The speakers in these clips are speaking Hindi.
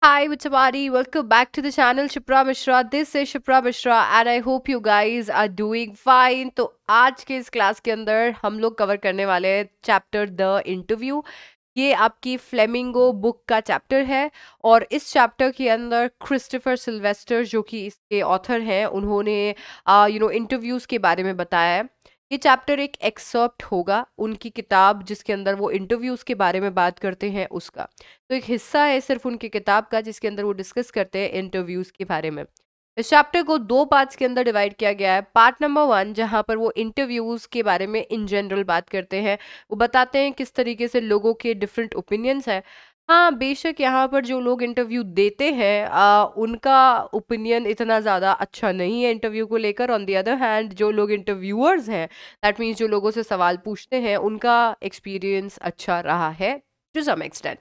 Hi, what's everybody? Welcome back to the channel Shipra Mishra. This is Shipra Mishra and I hope you guys are doing fine. तो आज के इस क्लास के अंदर हम लोग कवर करने वाले हैं चैप्टर द इंटरव्यू ये आपकी फ्लेमिंगो बुक का चैप्टर है और इस चैप्टर के अंदर क्रिस्टोफर सिल्वेस्टर जो कि इसके ऑथर हैं उन्होंने यू नो इंटरव्यूज़ के बारे में बताया है ये चैप्टर एक एक्सर्प्ट होगा उनकी किताब जिसके अंदर वो इंटरव्यूज़ के बारे में बात करते हैं उसका तो एक हिस्सा है सिर्फ उनकी किताब का जिसके अंदर वो डिस्कस करते हैं इंटरव्यूज़ के बारे में इस चैप्टर को दो पार्ट्स के अंदर डिवाइड किया गया है पार्ट नंबर वन जहाँ पर वो इंटरव्यूज़ के बारे में इन जनरल बात करते हैं वो बताते हैं किस तरीके से लोगों के डिफरेंट ओपिनियंस हैं हाँ, बेशक यहाँ पर जो लोग इंटरव्यू देते हैं उनका ओपिनियन इतना ज़्यादा अच्छा नहीं है इंटरव्यू को लेकर। ऑन द अदर हैंड जो लोग इंटरव्यूअर्स हैं, दैट मीन्स जो लोगों से सवाल पूछते हैं, उनका एक्सपीरियंस अच्छा रहा है, टू सम एक्सटेंट।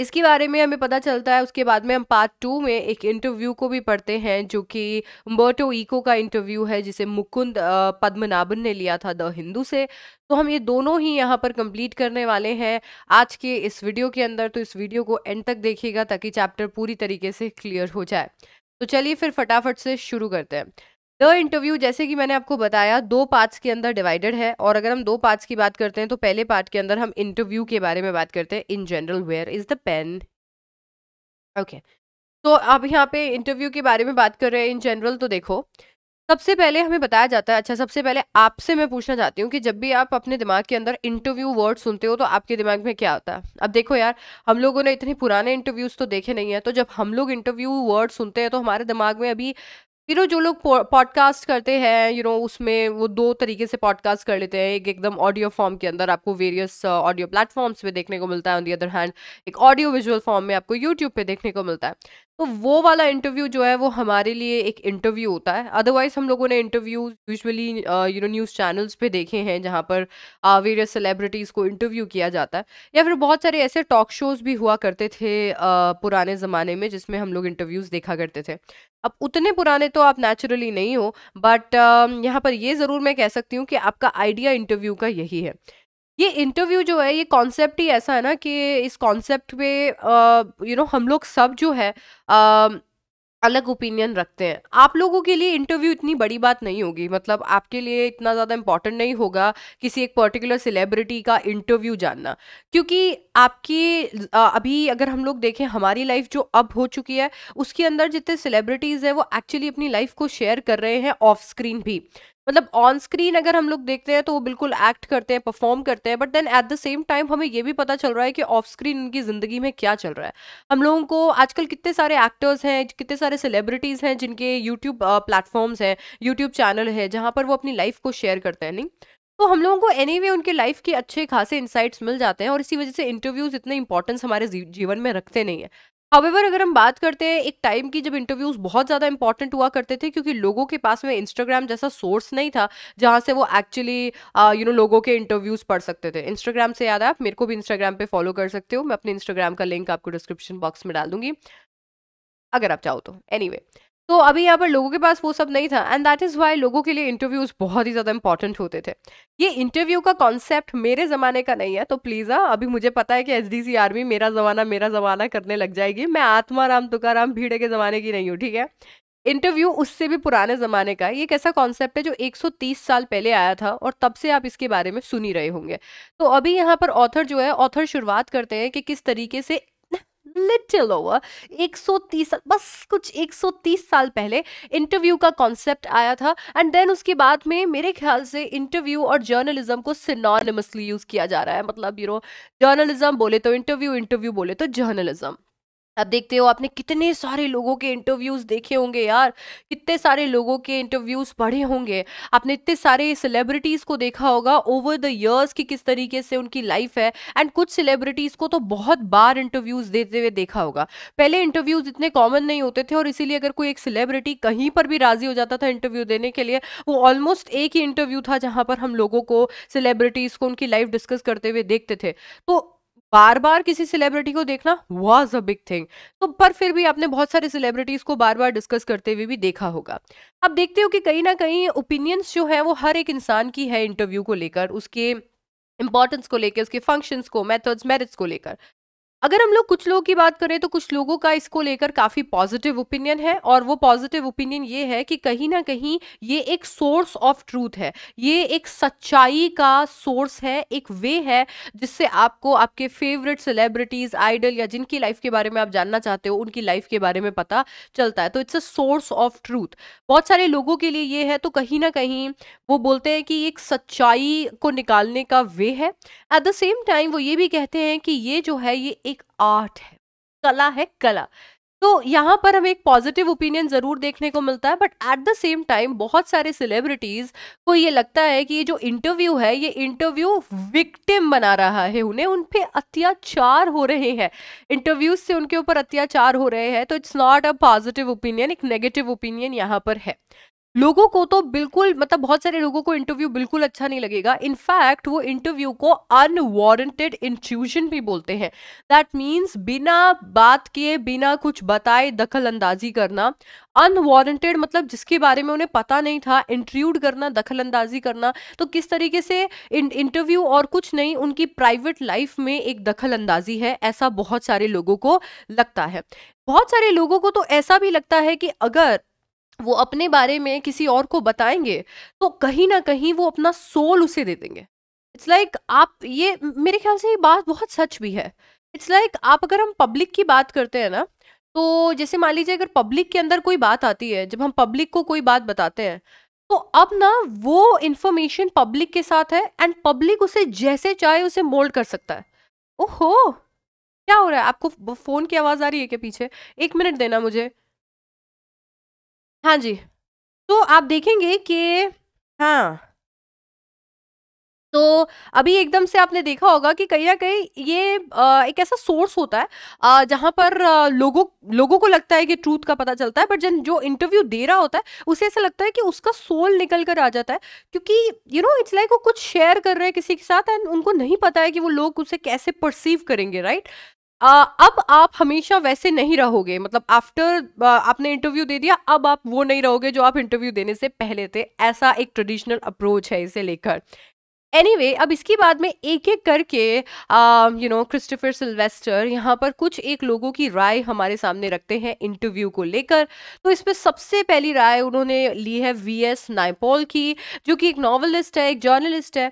इसके बारे में हमें पता चलता है उसके बाद में हम पार्ट टू में एक इंटरव्यू को भी पढ़ते हैं जो कि बर्टो ईको का इंटरव्यू है जिसे मुकुंद पद्मनाभन ने लिया था द हिंदू से तो हम ये दोनों ही यहाँ पर कंप्लीट करने वाले हैं आज के इस वीडियो के अंदर तो इस वीडियो को एंड तक देखिएगा ताकि चैप्टर पूरी तरीके से क्लियर हो जाए तो चलिए फिर फटाफट से शुरू करते हैं द इंटरव्यू जैसे कि मैंने आपको बताया दो पार्ट्स के अंदर डिवाइडेड है और अगर हम दो पार्ट्स की बात करते हैं तो पहले पार्ट के अंदर हम इंटरव्यू के बारे में बात करते हैं in general where is the pen okay तो आप यहाँ पे इंटरव्यू के बारे में बात कर रहे हैं इन जनरल तो देखो सबसे पहले हमें बताया जाता है अच्छा सबसे पहले आपसे मैं पूछना चाहती हूँ कि जब भी आप अपने दिमाग के अंदर इंटरव्यू वर्ड सुनते हो तो आपके दिमाग में क्या आता है अब देखो यार हम लोगों ने इतने पुराने इंटरव्यूज़ तो देखे नहीं है तो जब हम लोग इंटरव्यू वर्ड सुनते हैं तो हमारे दिमाग में अभी यू नो जो लोग पॉडकास्ट करते हैं यू नो उसमें वो दो तरीके से पॉडकास्ट कर लेते हैं एक एकदम ऑडियो फॉर्म के अंदर आपको वेरियस ऑडियो प्लेटफॉर्म्स पे देखने को मिलता है ऑन दी अदर हैंड एक ऑडियो विजुअल फॉर्म में आपको यूट्यूब पे देखने को मिलता है तो वो वाला इंटरव्यू जो है वो हमारे लिए एक इंटरव्यू होता है अदरवाइज हम लोगों ने interview usually you know news channels पे देखे हैं जहाँ पर वेरियस uh, सेलिब्रिटीज़ को इंटरव्यू किया जाता है या फिर बहुत सारे ऐसे टॉक शोज़ भी हुआ करते थे uh, पुराने ज़माने में जिसमें हम लोग इंटरव्यूज़ देखा करते थे अब उतने पुराने तो आप नेचुरली नहीं हो बट uh, um, यहाँ पर ये ज़रूर मैं कह सकती हूँ कि आपका आइडिया इंटरव्यू का यही है ये इंटरव्यू जो है ये कॉन्सेप्ट ही ऐसा है ना कि इस कॉन्सेप्ट पे यू नो हम लोग सब जो है आ, अलग ओपिनियन रखते हैं आप लोगों के लिए इंटरव्यू इतनी बड़ी बात नहीं होगी मतलब आपके लिए इतना ज़्यादा इम्पॉर्टेंट नहीं होगा किसी एक पर्टिकुलर सेलिब्रिटी का इंटरव्यू जानना क्योंकि आपकी अभी अगर हम लोग देखें हमारी लाइफ जो अब हो चुकी है उसके अंदर जितने सेलिब्रिटीज़ हैं वो एक्चुअली अपनी लाइफ को शेयर कर रहे हैं ऑफ स्क्रीन भी मतलब ऑन स्क्रीन अगर हम लोग देखते हैं तो वो बिल्कुल एक्ट करते हैं परफॉर्म करते हैं but then at the same time हमें ये भी पता चल रहा है कि ऑफ स्क्रीन उनकी ज़िंदगी में क्या चल रहा है हम लोगों को आजकल कितने सारे एक्टर्स हैं कितने सारे सेलिब्रिटीज़ हैं जिनके यूट्यूब प्लेटफॉर्म्स हैं यूट्यूब चैनल है जहाँ पर वो अपनी लाइफ को शेयर करते हैं नहीं तो हम लोगों को एनी anyway उनके लाइफ के अच्छे खासे इंसाइट्स मिल जाते हैं और इसी वजह से इंटरव्यूज़ इतने इंपॉर्टेंस हमारे जीवन में रखते नहीं है हावेवर अगर हम बात करते हैं एक टाइम की जब इंटरव्यूज बहुत ज़्यादा इंपॉर्टेंट हुआ करते थे क्योंकि लोगों के पास में इंस्टाग्राम जैसा सोर्स नहीं था जहाँ से वो एक्चुअली यू नो लोगों के इंटरव्यूज़ पढ़ सकते थे इंस्टाग्राम से याद है आप मेरे को भी इंस्टाग्राम पे फॉलो कर सकते हो मैं अपने इंस्टाग्राम का लिंक आपको डिस्क्रिप्शन बॉक्स में डाल दूंगी अगर आप चाहो तो एनी anyway, तो अभी यहाँ पर लोगों के पास वो सब नहीं था एंड दैट इज़ वाई लोगों के लिए इंटरव्यूज़ बहुत ही ज़्यादा इंपॉर्टेंट होते थे ये इंटरव्यू का कॉन्सेप्ट मेरे ज़माने का नहीं है तो प्लीज़ हाँ अभी मुझे पता है कि एच डी सी आर्मी मेरा ज़माना मेरा ज़माना करने लग जाएगी मैं आत्माराम तुकाराम भीड़े के ज़माने की नहीं हूँ ठीक है इंटरव्यू उससे भी पुराने ज़माने का ये एक ऐसा कॉन्सेप्ट है जो 130 साल पहले आया था और तब से आप इसके बारे में सुनी रहे होंगे तो अभी यहाँ पर ऑथर जो है ऑथर शुरुआत करते हैं कि किस तरीके से लिटिल ओवर 130 साल बस कुछ 130 साल पहले इंटरव्यू का कॉन्सेप्ट आया था एंड देन उसके बाद में मेरे ख्याल से इंटरव्यू और जर्नलिज्म को सिनोनिमसली यूज़ किया जा रहा है मतलब यू नो जर्नलिज्म बोले तो इंटरव्यू इंटरव्यू बोले तो जर्नलिज्म अब देखते हो आपने कितने सारे लोगों के इंटरव्यूज़ देखे होंगे यार कितने सारे लोगों के इंटरव्यूज़ पढ़े होंगे आपने इतने सारे सेलिब्रिटीज़ को देखा होगा ओवर द इयर्स कि किस तरीके से उनकी लाइफ है एंड कुछ सेलिब्रिटीज़ को तो बहुत बार इंटरव्यूज़ देते हुए देखा होगा पहले इंटरव्यूज़ इतने कॉमन नहीं होते थे और इसीलिए अगर कोई एक सेलिब्रिटी कहीं पर भी राज़ी हो जाता था इंटरव्यू देने के लिए वो ऑलमोस्ट एक ही इंटरव्यू था जहाँ पर हम लोगों को सेलिब्रिटीज़ को उनकी लाइफ डिस्कस करते हुए देखते थे तो बार बार किसी सेलिब्रिटी को देखना वॉज अ बिग थिंग तो पर फिर भी आपने बहुत सारे सेलिब्रिटीज को बार बार डिस्कस करते हुए भी देखा होगा आप देखते हो कि कहीं ना कहीं ओपिनियंस जो है वो हर एक इंसान की है इंटरव्यू को लेकर उसके इंपॉर्टेंस को लेकर उसके फंक्शंस को मेथड्स मेरिट्स को लेकर अगर हम लोग कुछ लोगों की बात करें तो कुछ लोगों का इसको लेकर काफ़ी पॉजिटिव ओपिनियन है और वो पॉजिटिव ओपिनियन ये है कि कहीं ना कहीं ये एक सोर्स ऑफ ट्रूथ है ये एक सच्चाई का सोर्स है एक वे है जिससे आपको आपके फेवरेट सेलिब्रिटीज़ आइडल या जिनकी लाइफ के बारे में आप जानना चाहते हो उनकी लाइफ के बारे में पता चलता है तो it's a source of truth बहुत सारे लोगों के लिए ये है तो कहीं ना कहीं वो बोलते हैं कि एक सच्चाई को निकालने का वे है एट द सेम टाइम वो ये भी कहते हैं कि ये जो है ये एक एक आर्ट है कला है कला तो यहाँ पर हमें एक पॉजिटिव ओपिनियन ज़रूर देखने को मिलता है but at the same time बहुत सारे सेलिब्रिटीज़ को ये लगता है कि ये जो इंटरव्यू है ये इंटरव्यू विक्टिम बना रहा है उन्हें उन पर अत्याचार हो रहे हैं इंटरव्यूज से उनके ऊपर अत्याचार हो रहे हैं तो it's not a positive opinion एक नेगेटिव ओपिनियन यहाँ पर है लोगों को तो बिल्कुल मतलब बहुत सारे लोगों को इंटरव्यू बिल्कुल अच्छा नहीं लगेगा इनफैक्ट वो इंटरव्यू को अनवारंटेड इंट्रूजन भी बोलते हैं दैट मीन्स बिना बात किए बिना कुछ बताए दखल अंदाजी करना अनवॉरटेड मतलब जिसके बारे में उन्हें पता नहीं था इंट्रूड करना दखल अंदाजी करना तो किस तरीके से इंटरव्यू और कुछ नहीं उनकी प्राइवेट लाइफ में एक दखल अंदाजी है ऐसा बहुत सारे लोगों को लगता है बहुत सारे लोगों को तो ऐसा भी लगता है कि अगर वो अपने बारे में किसी और को बताएंगे तो कहीं ना कहीं वो अपना सोल उसे दे देंगे इट्स लाइक like, आप ये मेरे ख्याल से ये बात बहुत सच भी है इट्स लाइक like, आप अगर हम पब्लिक की बात करते हैं ना तो जैसे मान लीजिए अगर पब्लिक के अंदर कोई बात आती है जब हम पब्लिक को कोई बात बताते हैं तो अब ना वो इन्फॉर्मेशन पब्लिक के साथ है एंड पब्लिक उसे जैसे चाहे उसे मोल्ड कर सकता है ओहो क्या हो रहा है आपको फ़ोन की आवाज़ आ रही है क्या पीछे एक मिनट देना मुझे हाँ जी तो आप देखेंगे कि हाँ तो अभी एकदम से आपने देखा होगा कि कहीं ना कहीं ये एक ऐसा सोर्स होता है जहां पर लोगों लोगों को लगता है कि ट्रूथ का पता चलता है बट जन जो इंटरव्यू दे रहा होता है उसे ऐसा लगता है कि उसका सोल निकल कर आ जाता है क्योंकि यू नो इट्स लाइक वो कुछ शेयर कर रहे हैं किसी के साथ एंड उनको नहीं पता है कि वो लोग उसे कैसे परसीव करेंगे राइट अब आप हमेशा वैसे नहीं रहोगे मतलब आफ्टर आपने इंटरव्यू दे दिया अब आप वो नहीं रहोगे जो आप इंटरव्यू देने से पहले थे ऐसा एक ट्रेडिशनल अप्रोच है इसे लेकर एनी anyway, अब इसके बाद में एक एक करके यू नो क्रिस्टोफर सिल्वेस्टर यहाँ पर कुछ एक लोगों की राय हमारे सामने रखते हैं इंटरव्यू को लेकर तो इसमें सबसे पहली राय उन्होंने ली है वी एस नाइपॉल की जो कि एक नॉवलिस्ट है एक जर्नलिस्ट है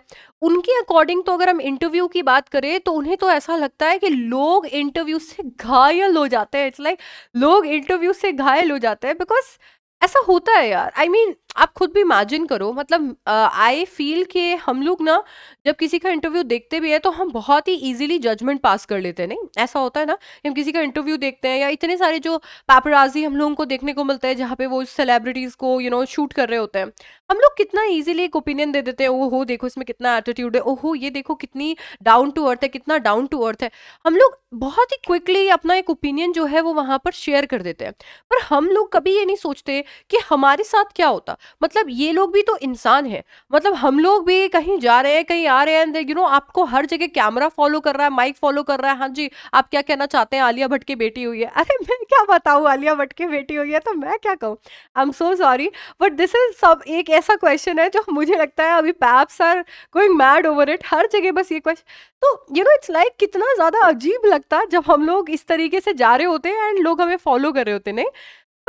उनके अकॉर्डिंग तो अगर हम इंटरव्यू की बात करें तो उन्हें तो ऐसा लगता है कि लोग इंटरव्यू से घायल हो जाते हैं इट्स लाइक like, लोग इंटरव्यू से घायल हो जाते हैं बिकॉज ऐसा होता है यार आई I मीन mean, आप खुद भी इमेजिन करो मतलब आई फील कि हम लोग ना जब किसी का इंटरव्यू देखते भी है तो हम बहुत ही इजीली जजमेंट पास कर लेते हैं नहीं ऐसा होता है ना कि हम किसी का इंटरव्यू देखते हैं या इतने सारे जो पापराजी हम लोगों को देखने को मिलते हैं जहाँ पे वो सेलिब्रिटीज़ को यू you नो know, शूट कर रहे होते हैं हम लोग कितना ईजिली एक ओपिनियन दे देते हैं ओहो देखो इसमें कितना एटीट्यूड है ओहो ये देखो कितनी डाउन टू अर्थ है कितना डाउन टू अर्थ है हम लोग बहुत ही क्विकली अपना एक ओपिनियन जो है वो वहाँ पर शेयर कर देते हैं पर हम लोग कभी ये नहीं सोचते कि हमारे साथ क्या होता मतलब ये लोग भी तो इंसान है मतलब हम लोग भी कहीं जा रहे हैं कहीं आ रहे हैं यू नो आपको हर जगह कैमरा फॉलो कर रहा है माइक फॉलो कर रहा है हाँ जी आप क्या कहना चाहते हैं आलिया भट्ट की बेटी हुई है अरे मैं क्या बताऊँ आलिया भट्ट की बेटी हुई है तो मैं क्या कहूँ I am so sorry but this is सब एक ऐसा क्वेश्चन है जो मुझे लगता है अभी paps are going mad over it हर जगह बस ये क्वेश्चन तो यू नो इट्स लाइक कितना ज़्यादा अजीब लगता है जब हम लोग इस तरीके से जा रहे होते हैं एंड लोग हमें फॉलो कर रहे होते नहीं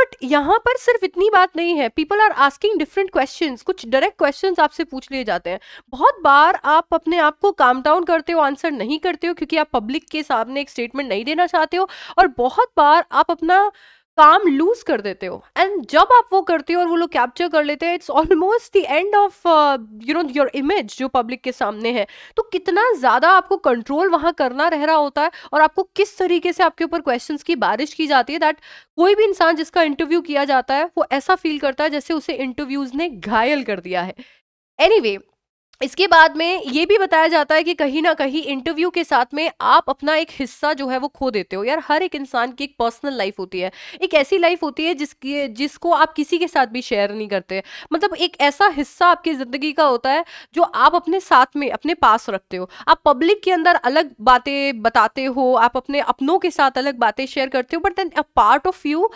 बट यहाँ पर सिर्फ इतनी बात नहीं है people are asking different question कुछ डायरेक्ट क्वेश्चन आपसे पूछ लिए जाते हैं बहुत बार आप अपने आप को काम डाउन करते हो आंसर नहीं करते हो क्योंकि आप पब्लिक के सामने एक स्टेटमेंट नहीं देना चाहते हो और बहुत बार आप अपना काम लूज कर देते हो एंड जब आप वो करते हो और वो लोग कैप्चर कर लेते हैं it's almost the end of you know your image जो पब्लिक के सामने है तो कितना ज़्यादा आपको कंट्रोल वहां करना रह रहा होता है और आपको किस तरीके से आपके ऊपर क्वेश्चन की बारिश की जाती है दैट कोई भी इंसान जिसका इंटरव्यू किया जाता है वो ऐसा फील करता है जैसे उसे इंटरव्यूज़ ने घायल कर दिया है एनी anyway, इसके बाद में ये भी बताया जाता है कि कहीं ना कहीं इंटरव्यू के साथ में आप अपना एक हिस्सा जो है वो खो देते हो यार हर एक इंसान की एक पर्सनल लाइफ होती है एक ऐसी लाइफ होती है जिसकी जिसको आप किसी के साथ भी शेयर नहीं करते मतलब एक ऐसा हिस्सा आपकी ज़िंदगी का होता है जो आप अपने साथ में अपने पास रखते हो आप पब्लिक के अंदर अलग बातें बताते हो आप अपने अपनों के साथ अलग बातें शेयर करते हो but then a part of you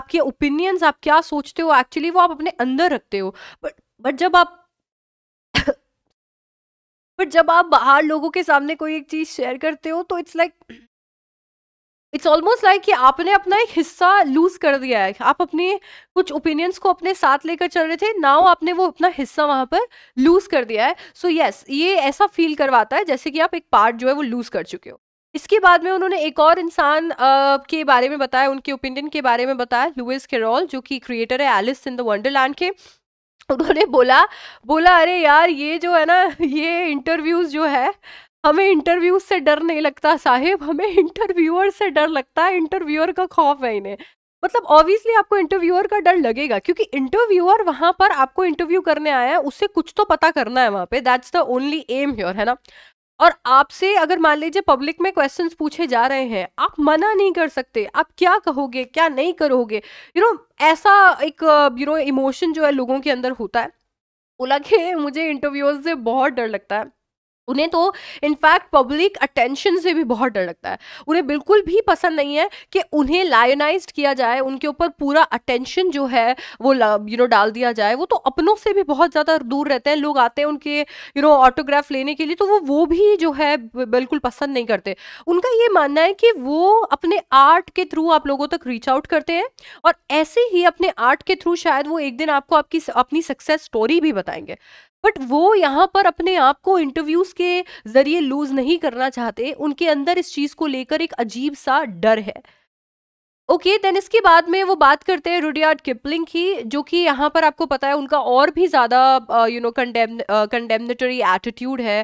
आपके ओपिनियंस आप क्या सोचते हो एक्चुअली वो आप अपने अंदर रखते हो बट बट जब आप बट जब आप बाहर लोगों के सामने कोई एक चीज़ शेयर करते हो तो it's like it's almost like कि आपने अपना एक हिस्सा लूज कर दिया है आप अपने कुछ ओपिनियंस को अपने साथ लेकर चल रहे थे नाउ आपने वो अपना हिस्सा वहां पर लूज कर दिया है सो so, यस yes, ये ऐसा फील करवाता है जैसे कि आप एक पार्ट जो है वो लूज कर चुके हो इसके बाद में उन्होंने एक और इंसान के बारे में बताया उनके ओपिनियन के बारे में बताया लुइस केरोल जो कि क्रिएटर है एलिस इन द वंडरलैंड के उन्होंने बोला बोला अरे यार ये जो है ना ये इंटरव्यूज़ जो है हमें इंटरव्यूज से डर नहीं लगता साहिब हमें इंटरव्यूअर से डर लगता है इंटरव्यूअर का खौफ है इन्हें मतलब ऑब्वियसली आपको इंटरव्यूअर का डर लगेगा क्योंकि इंटरव्यूअर वहां पर आपको इंटरव्यू करने आया है उससे कुछ तो पता करना है वहां पे that's the only aim here है ना और आपसे अगर मान लीजिए पब्लिक में क्वेश्चंस पूछे जा रहे हैं आप मना नहीं कर सकते आप क्या कहोगे क्या नहीं करोगे यू नो ऐसा एक यू नो इमोशन जो है लोगों के अंदर होता है वो लगे मुझे इंटरव्यूज से बहुत डर लगता है उन्हें तो इनफैक्ट पब्लिक अटेंशन से भी बहुत डर लगता है उन्हें बिल्कुल भी पसंद नहीं है कि उन्हें लाइनाइज किया जाए उनके ऊपर पूरा अटेंशन जो है वो यू नो डाल दिया जाए वो तो अपनों से भी बहुत ज़्यादा दूर रहते हैं लोग आते हैं उनके यू नो ऑटोग्राफ लेने के लिए तो वो वो भी जो है बिल्कुल पसंद नहीं करते उनका ये मानना है कि वो अपने आर्ट के थ्रू आप लोगों तक रीच आउट करते हैं और ऐसे ही अपने आर्ट के थ्रू शायद वो एक दिन आपको आपकी अपनी सक्सेस स्टोरी भी बताएंगे बट वो यहाँ पर अपने आप को इंटरव्यूज के जरिए लूज नहीं करना चाहते उनके अंदर इस चीज को लेकर एक अजीब सा डर है ओके okay, देन इसके बाद में वो बात करते हैं रुडियार्ड किपलिंग की जो कि यहाँ पर आपको पता है उनका और भी ज़्यादा यू नो कंडेमनेटरी एटीट्यूड है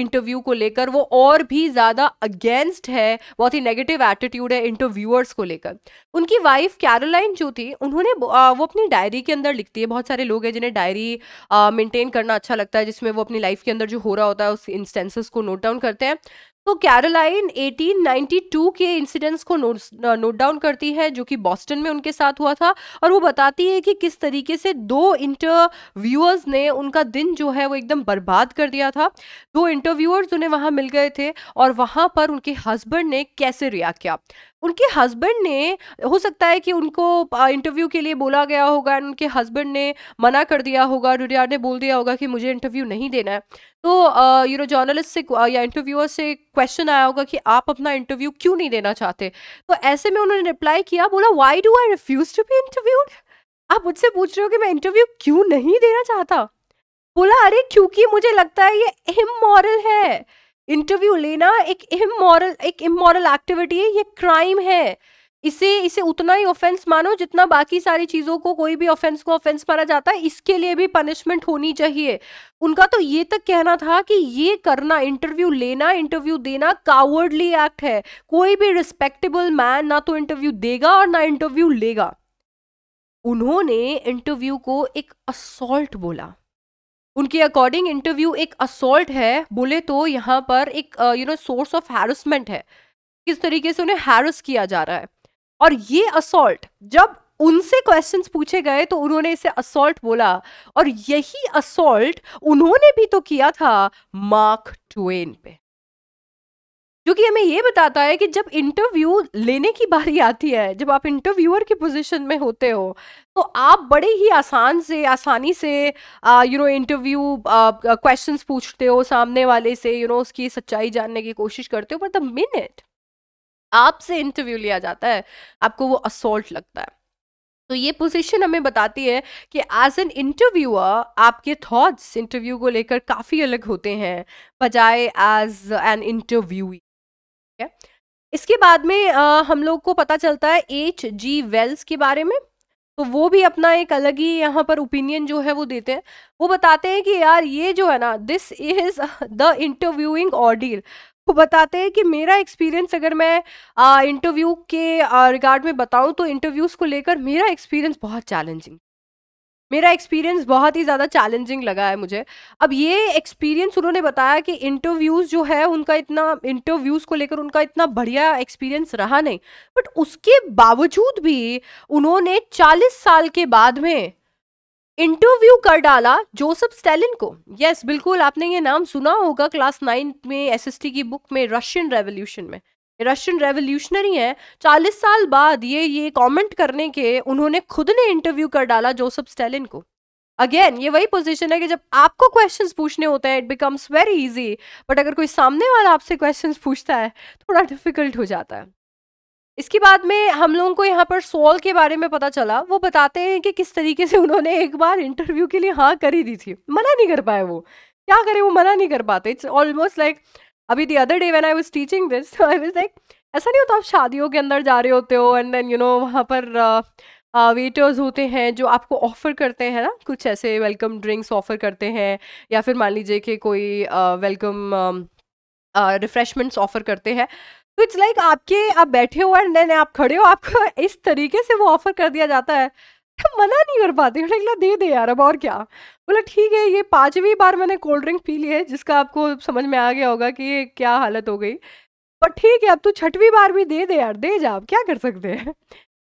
इंटरव्यू uh, को लेकर वो और भी ज़्यादा अगेंस्ट है बहुत ही नेगेटिव एटीट्यूड है इंटरव्यूअर्स को लेकर उनकी वाइफ कैरोलाइन जो थी उन्होंने uh, वो अपनी डायरी के अंदर लिखती है बहुत सारे लोग हैं जिन्हें डायरी मेंटेन uh, करना अच्छा लगता है जिसमें वो अपनी लाइफ के अंदर जो हो रहा होता है उस इंस्टेंसेस को नोट डाउन करते हैं तो कैरोलाइन 1892 के इंसिडेंट्स को नोट नोट डाउन करती है जो कि बॉस्टन में उनके साथ हुआ था और वो बताती है कि किस तरीके से दो इंटरव्यूअर्स ने उनका दिन जो है वो एकदम बर्बाद कर दिया था दो इंटरव्यूअर्स उन्हें वहाँ मिल गए थे और वहाँ पर उनके हस्बैंड ने कैसे रिएक्ट किया उनके हस्बैंड ने हो सकता है कि उनको इंटरव्यू के लिए बोला गया होगा एंड उनके हस्बैंड ने मना कर दिया होगा रुडियार ने बोल दिया होगा कि मुझे इंटरव्यू नहीं देना है तो यू नो जर्नलिस्ट से या इंटरव्यूअर से क्वेश्चन आया होगा कि आप अपना इंटरव्यू क्यों नहीं देना चाहते तो ऐसे में उन्होंने रिप्लाई किया बोला why do I refuse to be interviewed आप मुझसे पूछ रहे हो कि मैं इंटरव्यू क्यों नहीं देना चाहता बोला अरे क्योंकि मुझे लगता है ये इमोरल है इंटरव्यू लेना एक इमोरल एक इमोरल एक्टिविटी है ये क्राइम है इसे इसे उतना ही ऑफेंस मानो जितना बाकी सारी चीज़ों को कोई भी ऑफेंस को ऑफेंस माना जाता है इसके लिए भी पनिशमेंट होनी चाहिए उनका तो ये तक कहना था कि ये करना इंटरव्यू लेना इंटरव्यू देना कावर्डली एक्ट है कोई भी रिस्पेक्टेबल मैन ना तो इंटरव्यू देगा और ना इंटरव्यू लेगा उन्होंने इंटरव्यू को एक असोल्ट बोला उनके अकॉर्डिंग इंटरव्यू एक असोल्ट है बोले तो यहाँ पर एक you know source of harassment है किस तरीके से उन्हें हैरस किया जा रहा है और ये असोल्ट जब उनसे क्वेश्चंस पूछे गए तो उन्होंने इसे असोल्ट बोला और यही असोल्ट उन्होंने भी तो किया था मार्क ट्वेन पे क्योंकि हमें ये बताता है कि जब इंटरव्यू लेने की बारी आती है जब आप इंटरव्यूअर की पोजीशन में होते हो तो आप बड़े ही आसान से आसानी से यू नो इंटरव्यू क्वेश्चंस पूछते हो सामने वाले से यू you नो know, उसकी सच्चाई जानने की कोशिश करते हो पर द मिनट आपसे इंटरव्यू लिया जाता है आपको वो असोल्ट लगता है तो ये पोजीशन हमें बताती है कि एज एन इंटरव्यूअर आपके थॉट्स इंटरव्यू को लेकर काफ़ी अलग होते हैं बजाय एज एन इंटरव्यू है इसके बाद में आ, हम लोग को पता चलता है एच जी वेल्स के बारे में तो वो भी अपना एक अलग ही यहाँ पर ओपिनियन जो है वो देते हैं वो बताते हैं कि यार ये जो है ना this is the interviewing ordeal वो बताते हैं कि मेरा एक्सपीरियंस अगर मैं इंटरव्यू के रिगार्ड में बताऊँ तो इंटरव्यूज़ को लेकर मेरा एक्सपीरियंस बहुत चैलेंजिंग मेरा एक्सपीरियंस बहुत ही ज़्यादा चैलेंजिंग लगा है मुझे अब ये एक्सपीरियंस उन्होंने बताया कि इंटरव्यूज़ जो है उनका इतना इंटरव्यूज़ को लेकर उनका इतना बढ़िया एक्सपीरियंस रहा नहीं बट उसके बावजूद भी उन्होंने चालीस साल के बाद में इंटरव्यू कर डाला जोसफ स्टेलिन को यस yes, बिल्कुल आपने ये नाम सुना होगा क्लास नाइन्थ में एसएसटी की बुक में रशियन रेवोल्यूशन में रशियन रेवोल्यूशनरी हैं चालीस साल बाद ये ये कमेंट करने के उन्होंने खुद ने इंटरव्यू कर डाला जोसफ स्टेलिन को अगेन ये वही पोजीशन है कि जब आपको क्वेश्चंस पूछने होते हैं it becomes very easy but अगर कोई सामने वाला आपसे क्वेश्चंस पूछता है थोड़ा डिफिकल्ट हो जाता है इसके बाद में हम लोगों को यहाँ पर सोल के बारे में पता चला वो बताते हैं कि किस तरीके से उन्होंने एक बार इंटरव्यू के लिए हाँ करी दी थी मना नहीं कर पाए वो क्या करें वो मना नहीं कर पाते इट्स ऑलमोस्ट लाइक अभी the other day when I was teaching this I was like ऐसा नहीं होता आप शादियों के अंदर जा रहे होते हो एंड देन यू नो वहाँ पर वेटर्स uh, uh होते हैं जो आपको ऑफ़र करते हैं ना कुछ ऐसे वेलकम ड्रिंक्स ऑफ़र करते हैं या फिर मान लीजिए कि कोई वेलकम रिफ़्रेशमेंट्स ऑफ़र करते हैं तो इट्स लाइक आपके आप बैठे हो एंड देन आप खड़े हो आपको इस तरीके से वो ऑफ़र कर दिया जाता है मना नहीं कर पाती अगला दे दे यार अब और क्या बोला ठीक है ये पाँचवीं बार मैंने कोल्ड ड्रिंक पी ली है जिसका आपको समझ में आ गया होगा कि ये क्या हालत हो गई पर ठीक है अब तू छठवीं बार भी दे दे यार दे जा आप क्या कर सकते हैं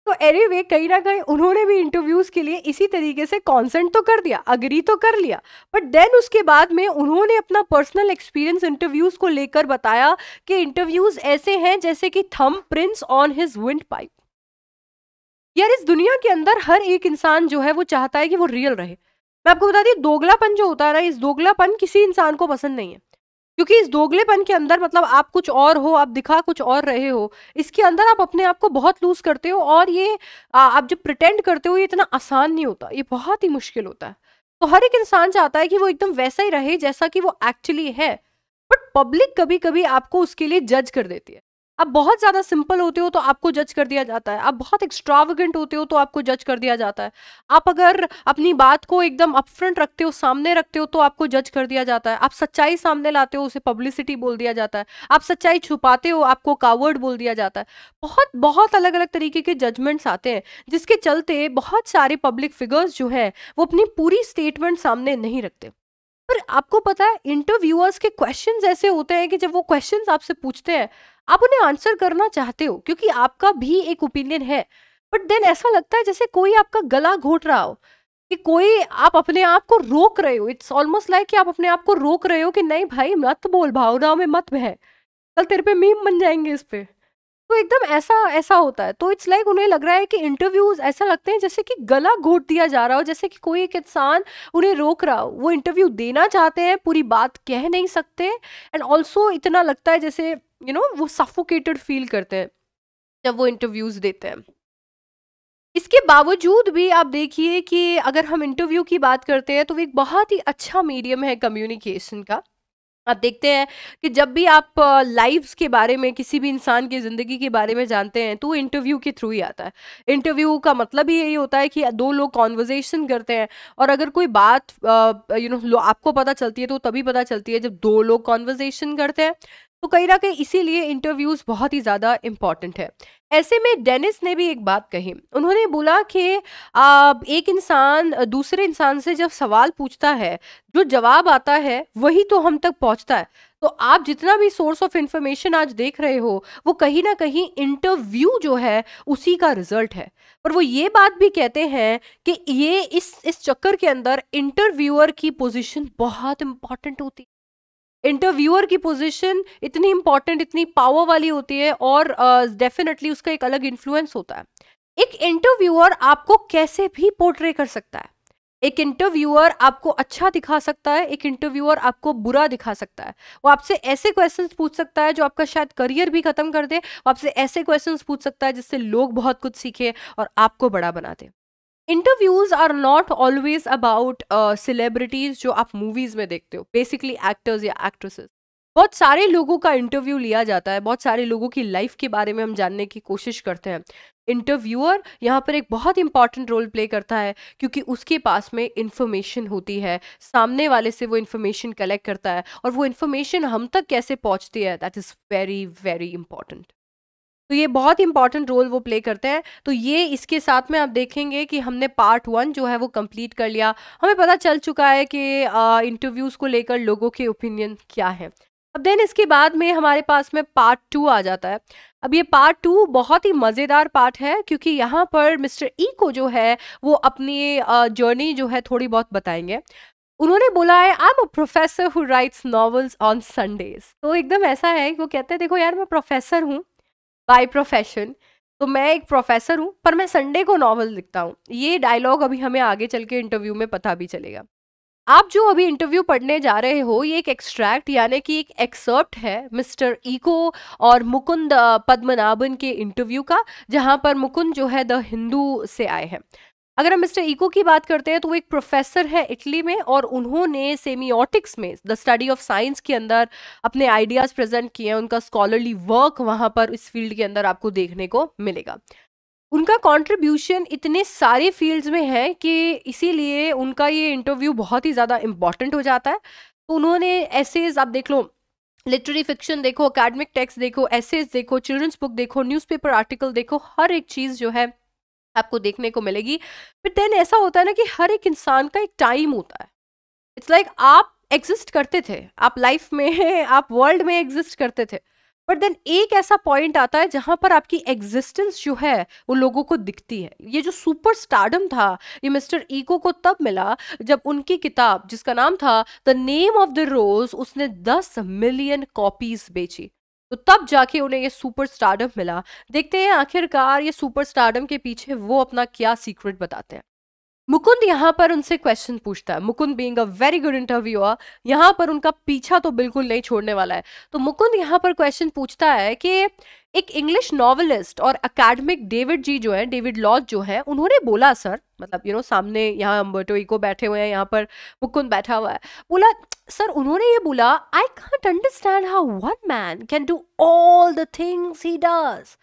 तो एनी वे कहीं ना कहीं उन्होंने भी इंटरव्यूज़ के लिए इसी तरीके से कॉन्सेंट तो कर दिया अग्री तो कर लिया बट देन उसके बाद में उन्होंने अपना पर्सनल एक्सपीरियंस इंटरव्यूज़ को लेकर बताया कि इंटरव्यूज़ ऐसे हैं जैसे कि thumb prints on his windpipe यार इस दुनिया के अंदर हर एक इंसान जो है वो चाहता है कि वो रियल रहे मैं आपको बता दी दोगलापन जो होता है ना इस दोगलापन किसी इंसान को पसंद नहीं है क्योंकि इस दोगलेपन के अंदर मतलब आप कुछ और हो आप दिखा कुछ और रहे हो इसके अंदर आप अपने आप को बहुत लूज करते हो और ये आ, आप जब प्रिटेंड करते हो ये इतना आसान नहीं होता ये बहुत ही मुश्किल होता है तो हर एक इंसान चाहता है कि वो एकदम वैसा ही रहे जैसा कि वो एक्चुअली है बट पब्लिक कभी कभी आपको उसके लिए जज कर देती है आप बहुत ज़्यादा सिंपल होते हो तो आपको जज कर दिया जाता है आप बहुत एक्स्ट्रावगेंट होते हो तो आपको जज कर दिया जाता है आप अगर अपनी बात को एकदम अपफ्रंट रखते हो सामने रखते हो तो आपको जज कर दिया जाता है आप सच्चाई सामने लाते हो उसे पब्लिसिटी बोल दिया जाता है आप सच्चाई छुपाते हो आपको कावर्ड बोल दिया जाता है बहुत बहुत अलग अलग तरीके के जजमेंट्स आते हैं जिसके चलते बहुत सारे पब्लिक फिगर्स जो हैं वो अपनी पूरी स्टेटमेंट सामने नहीं रखते पर आपको पता है इंटरव्यूअर्स के क्वेश्चंस ऐसे होते हैं कि जब वो क्वेश्चंस आपसे पूछते हैं आप उन्हें आंसर करना चाहते हो क्योंकि आपका भी एक ओपिनियन है बट देन ऐसा लगता है जैसे कोई आपका गला घोट रहा हो कि कोई आप अपने आप को रोक रहे हो इट्स ऑलमोस्ट लाइक कि आप अपने आप को रोक रहे हो कि नहीं भाई मत बोल भावनाओं में मत बह कल तेरे पे मीम बन जाएंगे इस पे तो एकदम ऐसा ऐसा होता है तो इट्स लाइक like उन्हें लग रहा है कि इंटरव्यूज ऐसा लगते हैं जैसे कि गला घोट दिया जा रहा हो जैसे कि कोई एक इंसान उन्हें रोक रहा हो वो इंटरव्यू देना चाहते हैं पूरी बात कह नहीं सकते एंड ऑल्सो इतना लगता है जैसे यू नो वो सफोकेटेड फील करते हैं जब वो इंटरव्यूज़ देते हैं इसके बावजूद भी आप देखिए कि अगर हम इंटरव्यू की बात करते हैं तो वो एक बहुत ही अच्छा मीडियम है कम्युनिकेशन का आप देखते हैं कि जब भी आप लाइव्स के बारे में किसी भी इंसान की ज़िंदगी के बारे में जानते हैं तो वो इंटरव्यू के थ्रू ही आता है इंटरव्यू का मतलब ही यही होता है कि दो लोग कॉन्वर्जेसन करते हैं और अगर कोई बात यू नो आपको पता चलती है तो तभी पता चलती है जब दो लोग कॉन्वर्जेसन करते हैं तो कहीं ना कहीं इसीलिए इंटरव्यूज़ बहुत ही ज़्यादा इम्पॉर्टेंट है ऐसे में डेनिस ने भी एक बात कही उन्होंने बोला कि एक इंसान दूसरे इंसान से जब सवाल पूछता है जो जवाब आता है वही तो हम तक पहुंचता है तो आप जितना भी सोर्स ऑफ इंफॉर्मेशन आज देख रहे हो वो कहीं ना कहीं इंटरव्यू जो है उसी का रिजल्ट है पर वो ये बात भी कहते हैं कि ये इस इस चक्कर के अंदर इंटरव्यूअर की पोजीशन बहुत इंपॉर्टेंट होती इंटरव्यूअर की पोजीशन इतनी इंपॉर्टेंट इतनी पावर वाली होती है और डेफिनेटली uh, उसका एक अलग इन्फ्लुएंस होता है एक इंटरव्यूअर आपको कैसे भी पोर्ट्रे कर सकता है एक इंटरव्यूअर आपको अच्छा दिखा सकता है एक इंटरव्यूअर आपको बुरा दिखा सकता है वो आपसे ऐसे क्वेश्चन पूछ सकता है जो आपका शायद करियर भी खत्म कर दे वो आपसे ऐसे क्वेश्चन पूछ सकता है जिससे लोग बहुत कुछ सीखे और आपको बड़ा बना दे interviews are not always about celebrities जो आप मूवीज में देखते हो बेसिकली एक्टर्स या एक्ट्रेसेस बहुत सारे लोगों का इंटरव्यू लिया जाता है बहुत सारे लोगों की लाइफ के बारे में हम जानने की कोशिश करते हैं इंटरव्यूअर यहाँ पर एक बहुत इंपॉर्टेंट रोल प्ले करता है क्योंकि उसके पास में इंफॉर्मेशन होती है सामने वाले से वो इंफॉर्मेशन कलेक्ट करता है और वो इंफॉर्मेशन हम तक कैसे पहुँचती है that is very very important तो ये बहुत इंपॉर्टेंट रोल वो प्ले करते हैं तो ये इसके साथ में आप देखेंगे कि हमने पार्ट वन जो है वो कंप्लीट कर लिया हमें पता चल चुका है कि इंटरव्यूज़ को लेकर लोगों के ओपिनियन क्या है अब देन इसके बाद में हमारे पास में पार्ट टू आ जाता है अब ये पार्ट टू बहुत ही मज़ेदार पार्ट है क्योंकि यहाँ पर मिस्टर ई e को जो है वो अपनी जर्नी जो है थोड़ी बहुत बताएंगे उन्होंने बोला है I am a professor who writes novels on Sundays तो एकदम ऐसा है वो कहते हैं देखो यार मैं प्रोफेसर हूँ बाय प्रोफेशन तो मैं एक प्रोफेसर हूँ पर मैं संडे को नॉवल लिखता हूँ ये डायलॉग अभी हमें आगे चल के इंटरव्यू में पता भी चलेगा आप जो अभी इंटरव्यू पढ़ने जा रहे हो ये एक एक्सट्रैक्ट यानी कि एक एक्सर्प्ट है मिस्टर ईको और मुकुंद पद्मनाभन के इंटरव्यू का जहाँ पर मुकुंद जो है द हिंदू से आए हैं अगर हम मिस्टर इको की बात करते हैं तो वो एक प्रोफेसर है इटली में और उन्होंने सेमियोटिक्स में द स्टडी ऑफ साइंस के अंदर अपने आइडियाज़ प्रेजेंट किए हैं उनका स्कॉलरली वर्क वहाँ पर इस फील्ड के अंदर आपको देखने को मिलेगा उनका कंट्रीब्यूशन इतने सारे फील्ड्स में है कि इसीलिए उनका ये इंटरव्यू बहुत ही ज़्यादा इम्पॉर्टेंट हो जाता है तो उन्होंने एसेज आप देख लो लिटरेरी फिक्शन देखो अकेडमिक टेक्स्ट देखो एसेज देखो चिल्ड्रंस बुक देखो न्यूज़पेपर आर्टिकल देखो हर एक चीज़ जो है आपको देखने को मिलेगी बट देन ऐसा होता है ना कि हर एक इंसान का एक टाइम होता है इट्स लाइक like आप एग्जिस्ट करते थे आप लाइफ में आप वर्ल्ड में एग्जिस्ट करते थे बट देन एक ऐसा पॉइंट आता है जहां पर आपकी एग्जिस्टेंस जो है वो लोगों को दिखती है ये जो सुपर स्टार्डम था ये मिस्टर ईको को तब मिला जब उनकी किताब जिसका नाम था the name of the rose उसने 10 मिलियन कॉपीज बेची तो तब जाके उन्हें ये सुपर स्टारडम मिला देखते हैं आखिरकार ये सुपर स्टारडम के पीछे वो अपना क्या सीक्रेट बताते हैं मुकुंद यहाँ पर उनसे क्वेश्चन पूछता है Mukund being a very good interviewer यहाँ पर उनका पीछा तो बिल्कुल नहीं छोड़ने वाला है तो मुकुंद यहाँ पर क्वेश्चन पूछता है कि एक इंग्लिश नॉवलिस्ट और अकेडमिक डेविड जी जो है डेविड लॉज जो है उन्होंने बोला सर मतलब यू नो सामने यहाँ अम्बर्टो इको बैठे हुए हैं यहाँ पर मुकुंद बैठा हुआ है बोला सर उन्होंने ये बोला I can't understand how one man can do all the things he does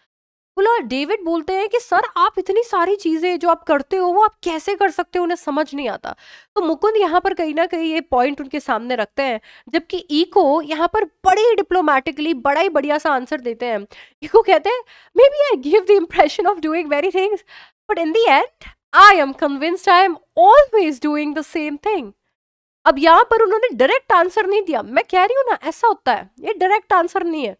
बोला डेविड बोलते हैं कि सर आप इतनी सारी चीज़ें जो आप करते हो वो आप कैसे कर सकते हो उन्हें समझ नहीं आता तो मुकुंद यहाँ पर कहीं ना कहीं ये पॉइंट उनके सामने रखते हैं जबकि ईको यहाँ पर बड़े डिप्लोमेटिकली बड़ा ही बढ़िया सा आंसर देते हैं ईको कहते हैं maybe I give the impression of doing very things but in the end I am convinced I am always doing the same thing अब यहाँ पर उन्होंने डायरेक्ट आंसर नहीं दिया मैं कह रही हूँ ना ऐसा होता है ये डायरेक्ट आंसर नहीं है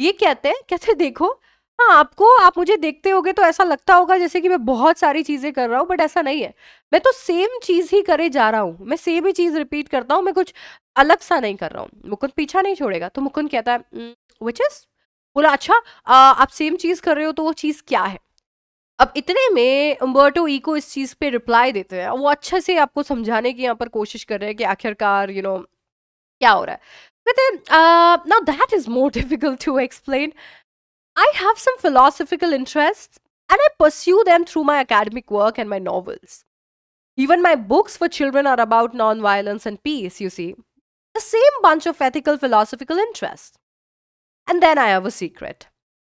ये कहते हैं कहते देखो हाँ आपको आप मुझे देखते हो तो ऐसा लगता होगा जैसे कि मैं बहुत सारी चीज़ें कर रहा हूँ बट ऐसा नहीं है मैं तो सेम चीज़ ही करे जा रहा हूँ मैं सेम ही चीज़ रिपीट करता हूँ मैं कुछ अलग सा नहीं कर रहा हूँ मुकुंद पीछा नहीं छोड़ेगा तो मुकुंद कहता है विच इज़ बोला अच्छा आ, आप सेम चीज़ कर रहे हो तो वो चीज़ क्या है अब इतने में उम्बर्टो ईको इस चीज़ पे रिप्लाई देते हैं वो अच्छे से आपको समझाने की यहाँ पर कोशिश कर रहे हैं कि आखिरकार यू नो क्या हो रहा है कहते हैं now that is more difficult to explain I have some philosophical interests and I pursue them through my academic work and my novels. Even my books for children are about nonviolence and peace, you see. The same bunch of ethical philosophical interests. And then I have a secret.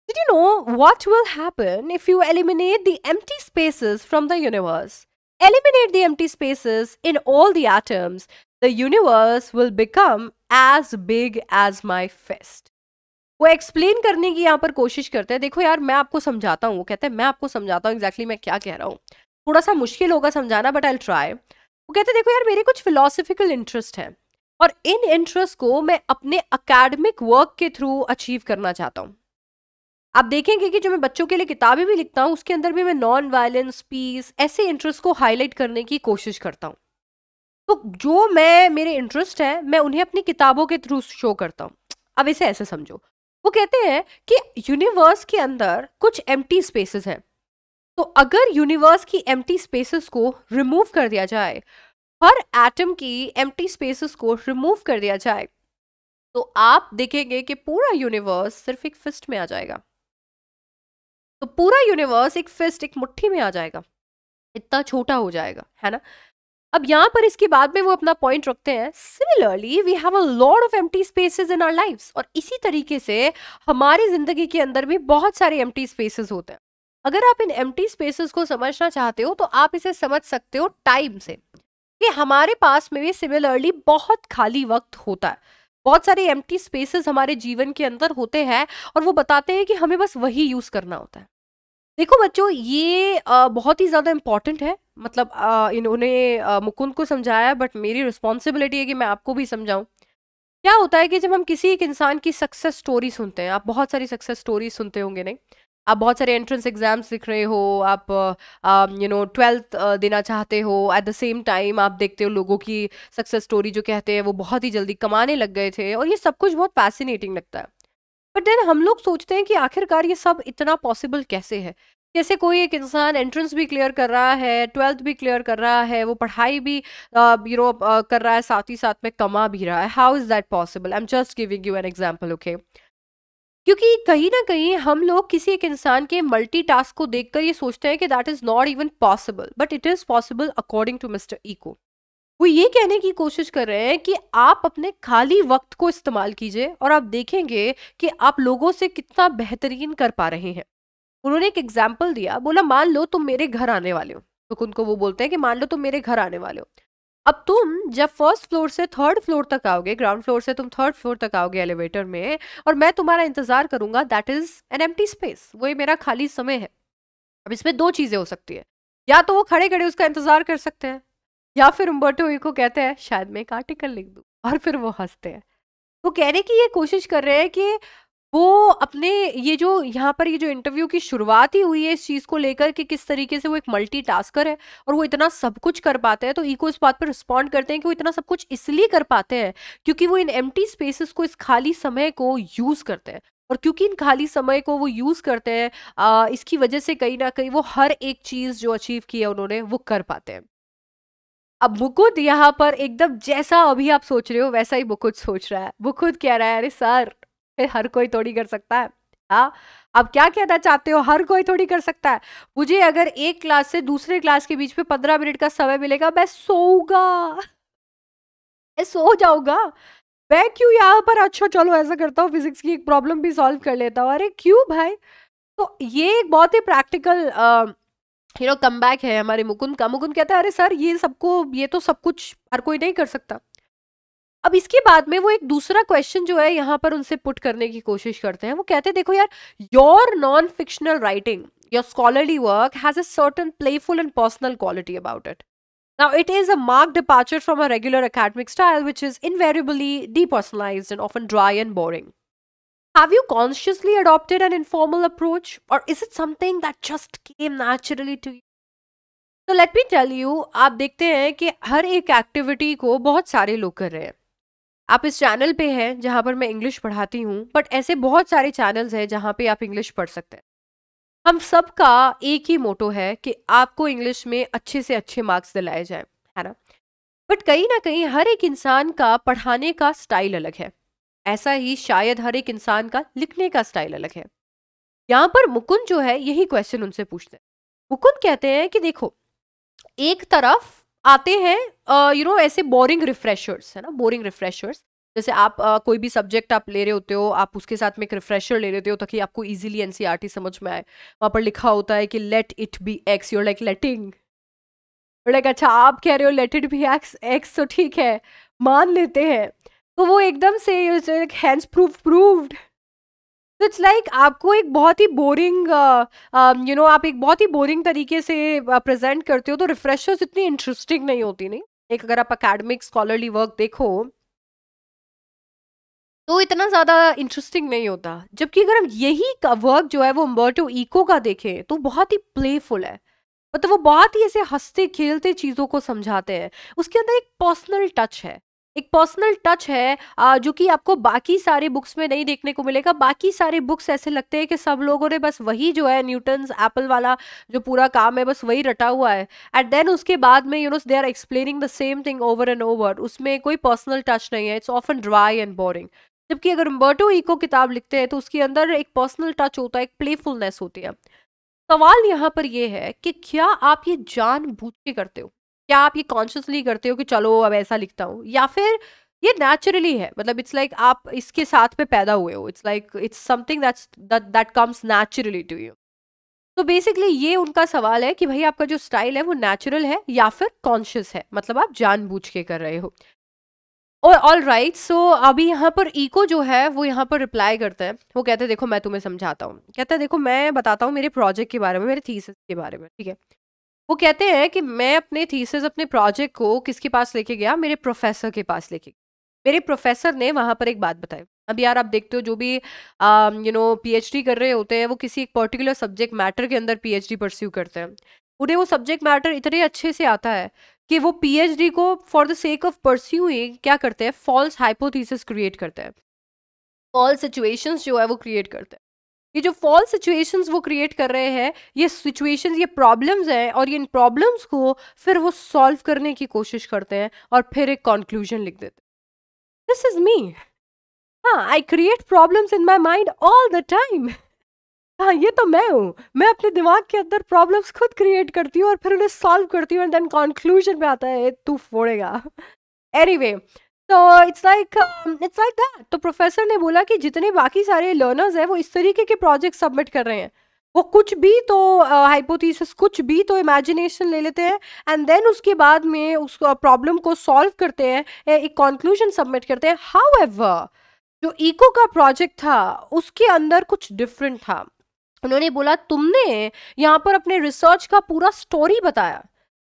Did you know what will happen if you eliminate the empty spaces from the universe? Eliminate the empty spaces in all the atoms, the universe will become as big as my fist. वो एक्सप्लेन करने की यहाँ पर कोशिश करते हैं देखो यार मैं आपको समझाता हूँ वो कहते हैं मैं आपको समझाता हूँ एग्जैक्टली exactly मैं क्या कह रहा हूँ थोड़ा सा मुश्किल होगा समझाना बट आई ट्राई वो कहते हैं देखो यार मेरे कुछ फिलोसफिकल इंटरेस्ट हैं और इन इंटरेस्ट को मैं अपने अकेडमिक वर्क के थ्रू अचीव करना चाहता हूँ आप देखेंगे कि जो मैं बच्चों के लिए किताबें भी लिखता हूँ उसके अंदर भी मैं नॉन वायलेंस पीस ऐसे इंटरेस्ट को हाईलाइट करने की कोशिश करता हूँ तो जो मैं मेरे इंटरेस्ट हैं मैं उन्हें अपनी किताबों के थ्रू शो करता हूँ अब इसे ऐसे समझो वो कहते हैं कि यूनिवर्स के अंदर कुछ एम्प्टी स्पेसेस हैं तो अगर यूनिवर्स की एम्प्टी स्पेसेस को रिमूव कर दिया जाए हर एटम की एम्प्टी स्पेसेस को रिमूव कर दिया जाए तो आप देखेंगे कि पूरा यूनिवर्स सिर्फ एक फिस्ट में आ जाएगा तो पूरा यूनिवर्स एक फिस्ट एक मुट्ठी में आ जाएगा इतना छोटा हो जाएगा है ना अब यहाँ पर इसके बाद में वो अपना पॉइंट रखते हैं similarly we have a lot of empty spaces in our life और इसी तरीके से हमारी जिंदगी के अंदर भी बहुत सारे एम टी स्पेसिस होते हैं अगर आप इन एम टी स्पेसिस को समझना चाहते हो तो आप इसे समझ सकते हो टाइम से कि हमारे पास में भी सिमिलरली बहुत खाली वक्त होता है बहुत सारे एम टी स्पेसिस हमारे जीवन के अंदर होते हैं और वो बताते हैं कि हमें बस वही यूज़ करना होता है देखो बच्चों ये बहुत ही ज़्यादा इम्पॉर्टेंट है मतलब इन्होंने मुकुंद को समझाया बट मेरी रिस्पॉन्सिबिलिटी है कि मैं आपको भी समझाऊं क्या होता है कि जब हम किसी एक इंसान की सक्सेस स्टोरी सुनते हैं आप बहुत सारी सक्सेस स्टोरी सुनते होंगे नहीं आप बहुत सारे एंट्रेंस एग्जाम्स लिख रहे हो आप यू नो ट्वेल्थ देना चाहते हो एट द सेम टाइम आप देखते हो लोगों की सक्सेस स्टोरी जो कहते हैं वो बहुत ही जल्दी कमाने लग गए थे और ये सब कुछ बहुत फैसिनेटिंग लगता है बट देन हम लोग सोचते हैं कि आखिरकार ये सब इतना पॉसिबल कैसे है कैसे कोई एक इंसान एंट्रेंस भी क्लियर कर रहा है ट्वेल्थ भी क्लियर कर रहा है वो पढ़ाई भी यू नो कर रहा है साथ ही साथ में कमा भी रहा है how is that possible I am just giving you an example okay क्योंकि कहीं ना कहीं हम लोग किसी एक इंसान के मल्टीटास्क को देखकर ये सोचते हैं कि that is not even possible but it is possible according to mister Eco वो ये कहने की कोशिश कर रहे हैं कि आप अपने खाली वक्त को इस्तेमाल कीजिए और आप देखेंगे कि आप लोगों से कितना बेहतरीन कर पा रहे हैं उन्होंने एक एग्जाम्पल दिया बोला मान लो तुम मेरे घर आने वाले हो तो को वो बोलते हैं कि मान लो तुम मेरे घर आने वाले हो अब तुम जब फर्स्ट फ्लोर से थर्ड फ्लोर तक आओगे ग्राउंड फ्लोर से तुम थर्ड फ्लोर तक आओगे एलिवेटर में और मैं तुम्हारा इंतजार करूंगा दैट इज एन एम स्पेस वो मेरा खाली समय है अब इसमें दो चीजें हो सकती है या तो वो खड़े खड़े उसका इंतजार कर सकते हैं या फिर उम्बर्टो को कहते हैं शायद मैं एक आर्टिकल लिख दूँ और फिर वो हंसते हैं वो कह रहे कि ये कोशिश कर रहे हैं कि वो अपने ये जो यहाँ पर ये जो इंटरव्यू की शुरुआत ही हुई है इस चीज़ को लेकर कि किस तरीके से वो एक टास्कर है और वो इतना सब कुछ कर पाते हैं तो ईको इस बात पर रिस्पॉन्ड करते हैं कि वो इतना सब कुछ इसलिए कर पाते हैं क्योंकि वो इन एम स्पेसेस को इस खाली समय को यूज़ करते हैं और क्योंकि इन खाली समय को वो यूज़ करते हैं इसकी वजह से कहीं ना कहीं वो हर एक चीज़ जो अचीव की है उन्होंने वो कर पाते हैं अब मुकुद यहाँ पर एकदम जैसा अभी आप सोच रहे हो वैसा ही मुकुद सोच रहा है मुकुद कह रहा है अरे सर हर कोई थोड़ी कर सकता है हाँ आप क्या कहना चाहते हो हर कोई थोड़ी कर सकता है मुझे अगर एक क्लास से दूसरे क्लास के बीच में पंद्रह मिनट का समय मिलेगा मैं सोऊंगा मैं सो जाऊंगा मैं क्यों यहाँ पर अच्छा चलो ऐसा करता हूँ फिजिक्स की एक प्रॉब्लम भी सॉल्व कर लेता हूँ अरे क्यों भाई तो ये एक बहुत ही practical you know come back है हमारे मुकुंद का मुकुंद कहता है अरे सर ये सबको ये तो सब कुछ हर कोई नहीं कर सकता अब इसके बाद में वो एक दूसरा क्वेश्चन जो है यहाँ पर उनसे पुट करने की कोशिश करते हैं वो कहते हैं देखो यार your non fictional writing your scholarly work has a certain playful and personal quality about it now it is a mark departure from a regular academic style which is invariably depersonalize and often dry and boring have you consciously adopted an informal approach और is it something that just came naturally to तो लेट मी टेल यू आप देखते हैं कि हर एक एक्टिविटी को बहुत सारे लोग कर रहे हैं आप इस चैनल पे हैं जहाँ पर मैं इंग्लिश पढ़ाती हूँ बट ऐसे बहुत सारे चैनल्स हैं जहाँ पे आप इंग्लिश पढ़ सकते हैं हम सब का एक ही मोटो है कि आपको इंग्लिश में अच्छे से अच्छे मार्क्स दिलाए जाए है ना बट कहीं ना कहीं हर एक इंसान का पढ़ाने का स्टाइल अलग है ऐसा ही शायद हर एक इंसान का लिखने का स्टाइल अलग है यहाँ पर मुकुंद जो है यही क्वेश्चन उनसे पूछते हैं मुकुंद कहते हैं कि देखो एक तरफ आते हैं यू नो ऐसे बोरिंग रिफ्रेशर्स है ना बोरिंग रिफ्रेशर्स जैसे आप आ, कोई भी सब्जेक्ट आप ले रहे होते हो आप उसके साथ में एक रिफ्रेशर ले लेते हो ताकि आपको इजीली एनसीईआरटी e समझ में आए वहाँ पर लिखा होता है कि let it be X your like letting like अच्छा आप कह रहे हो let it be X X तो ठीक है मान लेते हैं तो वो एकदम से हैंड्स प्रूफ प्रूव्ड तो इट्स लाइक आपको एक बहुत ही बोरिंग यू नो आप एक बहुत ही बोरिंग तरीके से प्रेजेंट uh, करते हो तो रिफ्रेशर्स इतनी इंटरेस्टिंग नहीं होती नहीं एक अगर आप अकेडमिक स्कॉलरली वर्क देखो तो इतना ज़्यादा इंटरेस्टिंग नहीं होता जबकि अगर हम यही वर्क जो है वो अम्बर्टो ईको का देखें तो बहुत ही प्लेफुल है मतलब तो वो बहुत ही ऐसे हंसते खेलते चीज़ों को समझाते हैं उसके अंदर एक पर्सनल टच है एक पर्सनल टच है जो कि आपको बाकी सारे बुक्स में नहीं देखने को मिलेगा बाकी सारे बुक्स ऐसे लगते हैं कि सब लोगों ने बस वही जो है न्यूटन्स एप्पल वाला जो पूरा काम है बस वही रटा हुआ है एंड देन उसके बाद में you know they are explaining the same thing over and over उसमें कोई पर्सनल टच नहीं है it's often dry and boring जबकि अगर बर्टो ईको किताब लिखते हैं तो उसके अंदर एक पर्सनल टच होता है एक प्लेफुलनेस होती है सवाल यहाँ पर यह है कि क्या आप ये जान के करते हो क्या आप ये कॉन्शियसली करते हो कि चलो अब ऐसा लिखता हूँ या फिर ये नेचुरली है मतलब इट्स लाइक like आप इसके साथ पे पैदा हुए हो it's like it's something that's that comes naturally to you तो बेसिकली ये उनका सवाल है कि भाई आपका जो स्टाइल है वो नेचुरल है या फिर कॉन्शियस है मतलब आप जानबूझ के कर रहे हो और ऑल राइट सो अभी यहाँ पर इको जो है वो यहाँ पर रिप्लाई करता है वो कहते हैं देखो मैं तुम्हें समझाता हूँ कहता है देखो मैं बताता हूँ मेरे प्रोजेक्ट के बारे में मेरे थीसिस के बारे में ठीक है वो कहते हैं कि मैं अपने थीसिस अपने प्रोजेक्ट को किसके पास लेके गया मेरे प्रोफेसर के पास लेके मेरे प्रोफेसर ने वहाँ पर एक बात बताई अब यार आप देखते हो जो भी यू नो पीएचडी कर रहे होते हैं वो किसी एक पर्टिकुलर सब्जेक्ट मैटर के अंदर पीएचडी परस्यू करते हैं उन्हें वो सब्जेक्ट मैटर इतने अच्छे से आता है कि वो पीएचडी को for the sake of pursuing क्या करते हैं फॉल्स हाइपोथीसिस क्रिएट करते हैं फॉल्स सिचुएशंस जो है वो क्रिएट करते हैं ये जो फॉल्स सिचुएशंस वो क्रिएट कर रहे हैं ये सिचुएशंस ये प्रॉब्लम्स हैं और ये इन प्रॉब्लम्स को फिर वो सॉल्व करने की कोशिश करते हैं और फिर एक कॉन्क्लूजन लिख देते दिस इज मी हाँ I create problems in my mind all the time हाँ ये तो मैं हूँ मैं अपने दिमाग के अंदर प्रॉब्लम्स खुद क्रिएट करती हूँ और फिर उन्हें सॉल्व करती हूँ एंड देन कॉन्क्लूजन में आता है तू फोड़ेगा एनीवे anyway, तो it's like it's like that तो प्रोफेसर ने बोला कि जितने बाकी सारे लर्नर्स हैं वो इस तरीके के प्रोजेक्ट सबमिट कर रहे हैं वो कुछ भी तो हाइपोथीसिस uh, कुछ भी तो इमेजिनेशन ले लेते हैं एंड देन उसके बाद में उस प्रॉब्लम uh, को सॉल्व करते हैं एक कंक्लूजन सबमिट करते हैं हाउ जो इको का प्रोजेक्ट था उसके अंदर कुछ डिफरेंट था उन्होंने बोला तुमने यहाँ पर अपने रिसर्च का पूरा स्टोरी बताया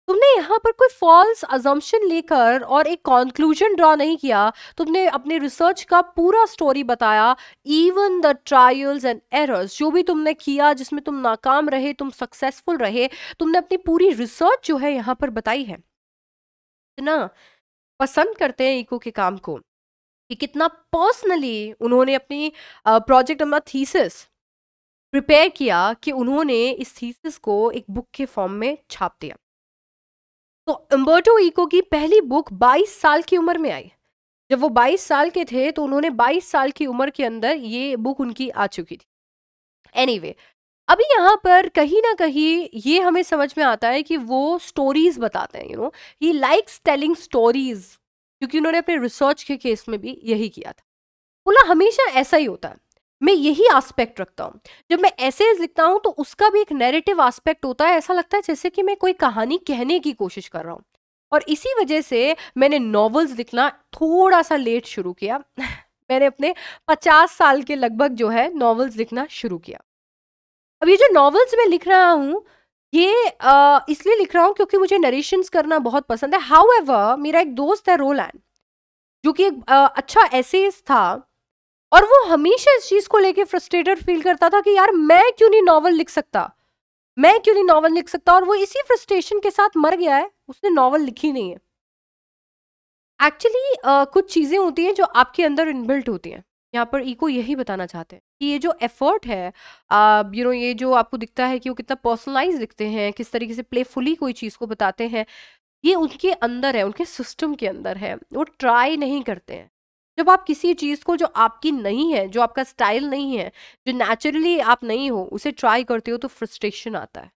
तुमने यहाँ पर कोई फॉल्स अजम्पशन लेकर और एक कॉन्क्लूजन ड्रॉ नहीं किया तुमने अपने रिसर्च का पूरा स्टोरी बताया even the trials and errors जो भी तुमने किया जिसमें तुम नाकाम रहे तुम सक्सेसफुल रहे तुमने अपनी पूरी रिसर्च जो है यहाँ पर बताई है इतना पसंद करते हैं इको के काम को कि कितना पर्सनली उन्होंने अपनी प्रोजेक्ट अपना थीसिस प्रिपेयर किया कि उन्होंने इस थीसिस को एक बुक के फॉर्म में छाप दिया तो अम्बर्टो इको की पहली बुक 22 साल की उम्र में आई जब वो 22 साल के थे तो उन्होंने 22 साल की उम्र के अंदर ये बुक उनकी आ चुकी थी एनी anyway, अभी यहाँ पर कहीं ना कहीं ये हमें समझ में आता है कि वो स्टोरीज बताते हैं you know he likes telling stories क्योंकि उन्होंने अपने रिसर्च के केस में भी यही किया था बोला हमेशा ऐसा ही होता है मैं यही आस्पेक्ट रखता हूँ जब मैं ऐसे लिखता हूँ तो उसका भी एक नेरेटिव आस्पेक्ट होता है ऐसा लगता है जैसे कि मैं कोई कहानी कहने की कोशिश कर रहा हूँ और इसी वजह से मैंने नॉवेल्स लिखना थोड़ा सा लेट शुरू किया मैंने अपने पचास साल के लगभग जो है नॉवेल्स लिखना शुरू किया अब ये जो नॉवेल्स मैं लिख रहा हूँ ये इसलिए लिख रहा हूँ क्योंकि मुझे नरेशन करना बहुत पसंद है हाउ मेरा एक दोस्त है रोलैंड जो कि एक आ, अच्छा एसेस था और वो हमेशा इस चीज़ को लेके फ्रस्ट्रेटेड फील करता था कि यार मैं क्यों नहीं नॉवल लिख सकता मैं क्यों नहीं नॉवल लिख सकता और वो इसी फ्रस्ट्रेशन के साथ मर गया है उसने नॉवल लिखी नहीं है एक्चुअली uh, कुछ चीज़ें होती हैं जो आपके अंदर इनबिल्ट होती हैं यहाँ पर ईको यही बताना चाहते हैं कि ये जो एफर्ट है यू नो ये जो आपको दिखता है कि वो कितना पर्सनलाइज दिखते हैं किस तरीके से प्लेफुली कोई चीज़ को बताते हैं ये उनके अंदर है उनके सिस्टम के अंदर है वो ट्राई नहीं करते हैं जब आप किसी चीज़ को जो आपकी नहीं है जो आपका स्टाइल नहीं है जो नेचुरली आप नहीं हो उसे ट्राई करते हो तो फ्रस्ट्रेशन आता है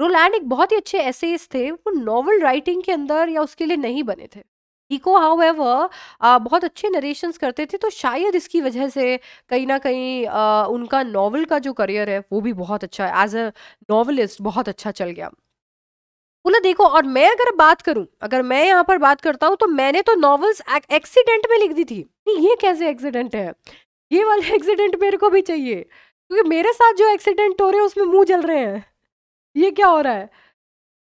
रोलैंड एक बहुत ही अच्छे ऐसे थे वो नॉवल राइटिंग के अंदर या उसके लिए नहीं बने थे इको हाउ एवर बहुत अच्छे नरेशन करते थे तो शायद इसकी वजह से कहीं ना कहीं आ, उनका नॉवल का जो करियर है वो भी बहुत अच्छा है एज अ नॉवलिस्ट बहुत अच्छा चल गया बोला देखो और मैं अगर बात करूं अगर मैं यहाँ पर बात करता हूँ तो मैंने तो नॉवेल्स एक्सीडेंट में लिख दी थी नहीं ये कैसे एक्सीडेंट है ये वाला एक्सीडेंट मेरे को भी चाहिए क्योंकि मेरे साथ जो एक्सीडेंट हो रहे हैं उसमें मुंह जल रहे हैं ये क्या हो रहा है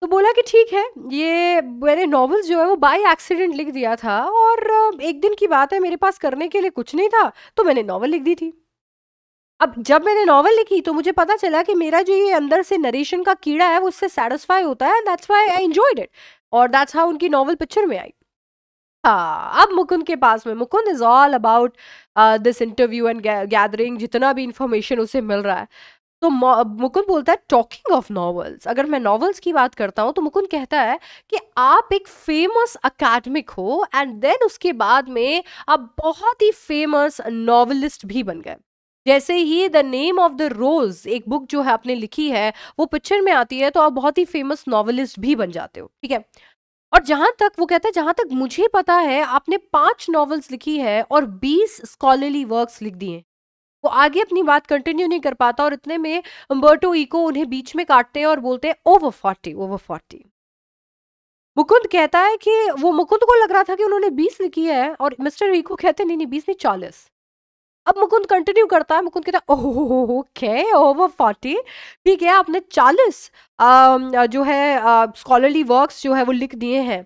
तो बोला कि ठीक है ये मैंने नॉवेल्स जो है वो बाय एक्सीडेंट लिख दिया था और एक दिन की बात है मेरे पास करने के लिए कुछ नहीं था तो मैंने नॉवल लिख दी थी अब जब मैंने नॉवल लिखी तो मुझे पता चला कि मेरा जो ये अंदर से नरेशन का कीड़ा है वो उससे सेटिस्फाई होता है that's why I enjoyed it और दैट्स हाउ उनकी नॉवल पिक्चर में आई हाँ अब मुकुंद के पास में Mukund is all about this interview and gathering जितना भी इंफॉर्मेशन उसे मिल रहा है तो मुकुंद बोलता है टॉकिंग ऑफ नॉवल्स अगर मैं नॉवल्स की बात करता हूँ तो मुकुंद कहता है कि आप एक फेमस अकेडमिक हो एंड देन उसके बाद में आप बहुत ही फेमस नॉवलिस्ट भी बन गए जैसे ही the name of the rose एक बुक जो है आपने लिखी है वो पिक्चर में आती है तो आप बहुत ही फेमस नॉवलिस्ट भी बन जाते हो ठीक है और जहां तक वो कहता है जहां तक मुझे पता है आपने पांच नॉवेल्स लिखी है और बीस स्कॉलरली वर्क्स लिख दिए वो आगे अपनी बात कंटिन्यू नहीं कर पाता और इतने में अम्बर्टो इको उन्हें बीच में काटते हैं और बोलते हैं over forty over forty Mukund कहता है कि वो मुकुंद को लग रहा था कि उन्होंने बीस लिखी है और मिस्टर इको कहते नहीं नहीं बीस नहीं चालीस अब मुकुंद कंटिन्यू करता है मुकुंद कहता है ओके ओवर फोर्टी ठीक है आपने चालीस जो है स्कॉलरली वर्क्स जो है वो लिख दिए हैं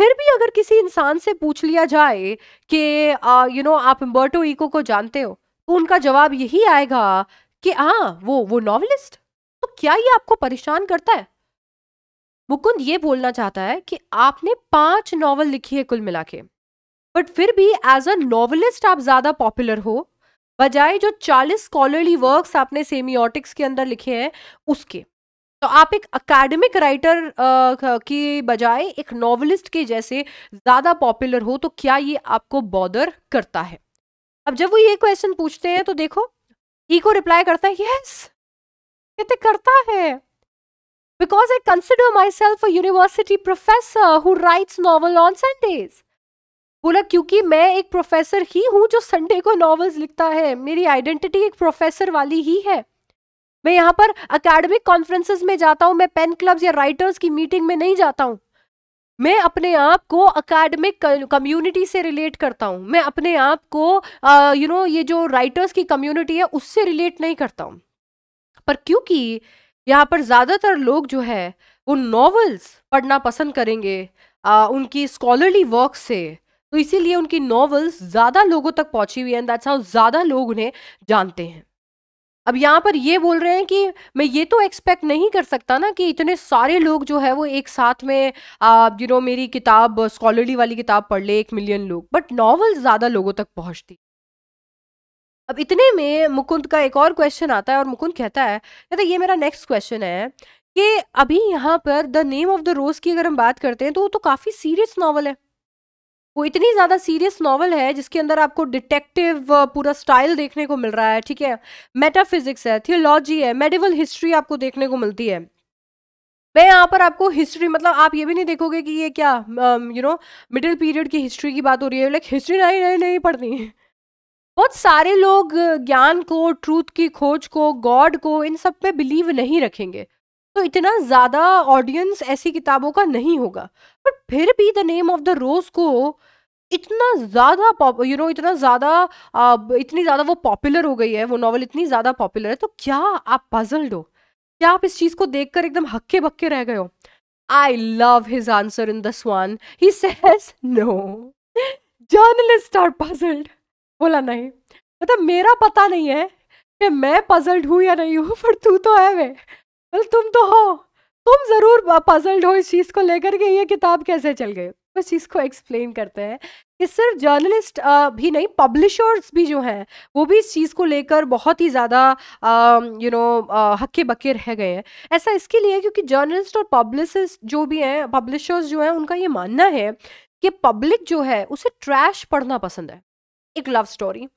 फिर भी अगर किसी इंसान से पूछ लिया जाए कि यू नो आप इम्बर्टो इको को जानते हो तो उनका जवाब यही आएगा कि हाँ वो वो नॉवलिस्ट तो क्या ये आपको परेशान करता है मुकुंद ये बोलना चाहता है कि आपने पांच नॉवल लिखी है कुल मिला के बट फिर भी एज अ नॉवलिस्ट आप ज़्यादा पॉपुलर हो बजाय जो 40 स्कॉलरली वर्क्स आपने सेमियोटिक्स के अंदर लिखे हैं उसके तो आप एक अकेडमिक राइटर की बजाय एक नॉवलिस्ट के जैसे ज़्यादा पॉपुलर हो तो क्या ये आपको बॉदर करता है अब जब वो ये क्वेश्चन पूछते हैं तो देखो ई e को रिप्लाई करता है यस कहते तो करता है because I consider myself a university professor who writes novel on Sundays बोला क्योंकि मैं एक प्रोफेसर ही हूँ जो संडे को नॉवेल्स लिखता है मेरी आइडेंटिटी एक प्रोफेसर वाली ही है मैं यहाँ पर अकेडमिक कॉन्फ्रेंसेस में जाता हूँ मैं पेन क्लब्स या राइटर्स की मीटिंग में नहीं जाता हूँ मैं अपने आप को अकेडमिक कम्युनिटी से रिलेट करता हूँ मैं अपने आप को यू नो ये जो राइटर्स की कम्युनिटी है उससे रिलेट नहीं करता हूँ पर क्योंकि यहाँ पर ज़्यादातर लोग जो है वो नॉवेल्स पढ़ना पसंद करेंगे आ, उनकी स्कॉलरली वर्क से तो इसीलिए उनकी नॉवेल्स ज़्यादा लोगों तक पहुंची हुई है दैट्स हाउ ज़्यादा लोग उन्हें जानते हैं अब यहाँ पर ये बोल रहे हैं कि मैं ये तो एक्सपेक्ट नहीं कर सकता ना कि इतने सारे लोग जो है वो एक साथ में यू नो मेरी किताब स्कॉलरली वाली किताब पढ़ ले एक मिलियन लोग बट नॉवल्स ज़्यादा लोगों तक पहुँचती अब इतने में मुकुंद का एक और क्वेश्चन आता है और मुकुंद कहता है कहता तो ये मेरा नेक्स्ट क्वेश्चन है कि अभी यहाँ पर the name of the rose की अगर हम बात करते हैं तो वो तो काफ़ी सीरियस नॉवल है वो इतनी ज़्यादा सीरियस नॉवल है जिसके अंदर आपको डिटेक्टिव पूरा स्टाइल देखने को मिल रहा है ठीक है मेटाफिजिक्स है थियोलॉजी है मेडिवल हिस्ट्री आपको देखने को मिलती है मैं यहाँ पर आपको हिस्ट्री मतलब आप ये भी नहीं देखोगे कि ये क्या यू नो मिडिल पीरियड की हिस्ट्री की बात हो रही है लाइक हिस्ट्री नहीं नहीं नहीं पढ़नी है बहुत सारे लोग ज्ञान को ट्रूथ की खोज को गॉड को इन सब पे बिलीव नहीं रखेंगे तो इतना ज़्यादा ऑडियंस ऐसी किताबों का नहीं होगा बट फिर भी the name of the rose को इतना ज़्यादा पॉप यू नो इतना ज़्यादा इतनी ज़्यादा वो पॉपुलर हो गई है वो नॉवल इतनी ज़्यादा पॉपुलर है तो क्या आप पजल्ड हो क्या आप इस चीज़ को देखकर एकदम हक्के बक्के रह गए हो I love his answer in the one he says no journalist are puzzled बोला नहीं मतलब मेरा पता नहीं है कि मैं पजल्ड हूँ या नहीं हूँ पर तू तो है वे बोले तुम तो हो तुम ज़रूर पजल्ड हो इस चीज़ को लेकर के ये किताब कैसे चल गई उस चीज़ को एक्सप्लेन करते हैं कि सिर्फ जर्नलिस्ट भी नहीं पब्लिशर्स भी जो हैं वो भी इस चीज़ को लेकर बहुत ही ज़्यादा यू नो हक्के बक्के रह गए हैं ऐसा इसके लिए क्योंकि जर्नलिस्ट और पब्लिसिस्ट जो भी हैं पब्लिशर्स जो हैं उनका ये मानना है कि पब्लिक जो है उसे ट्रैश पढ़ना पसंद है एक लव स्टोरी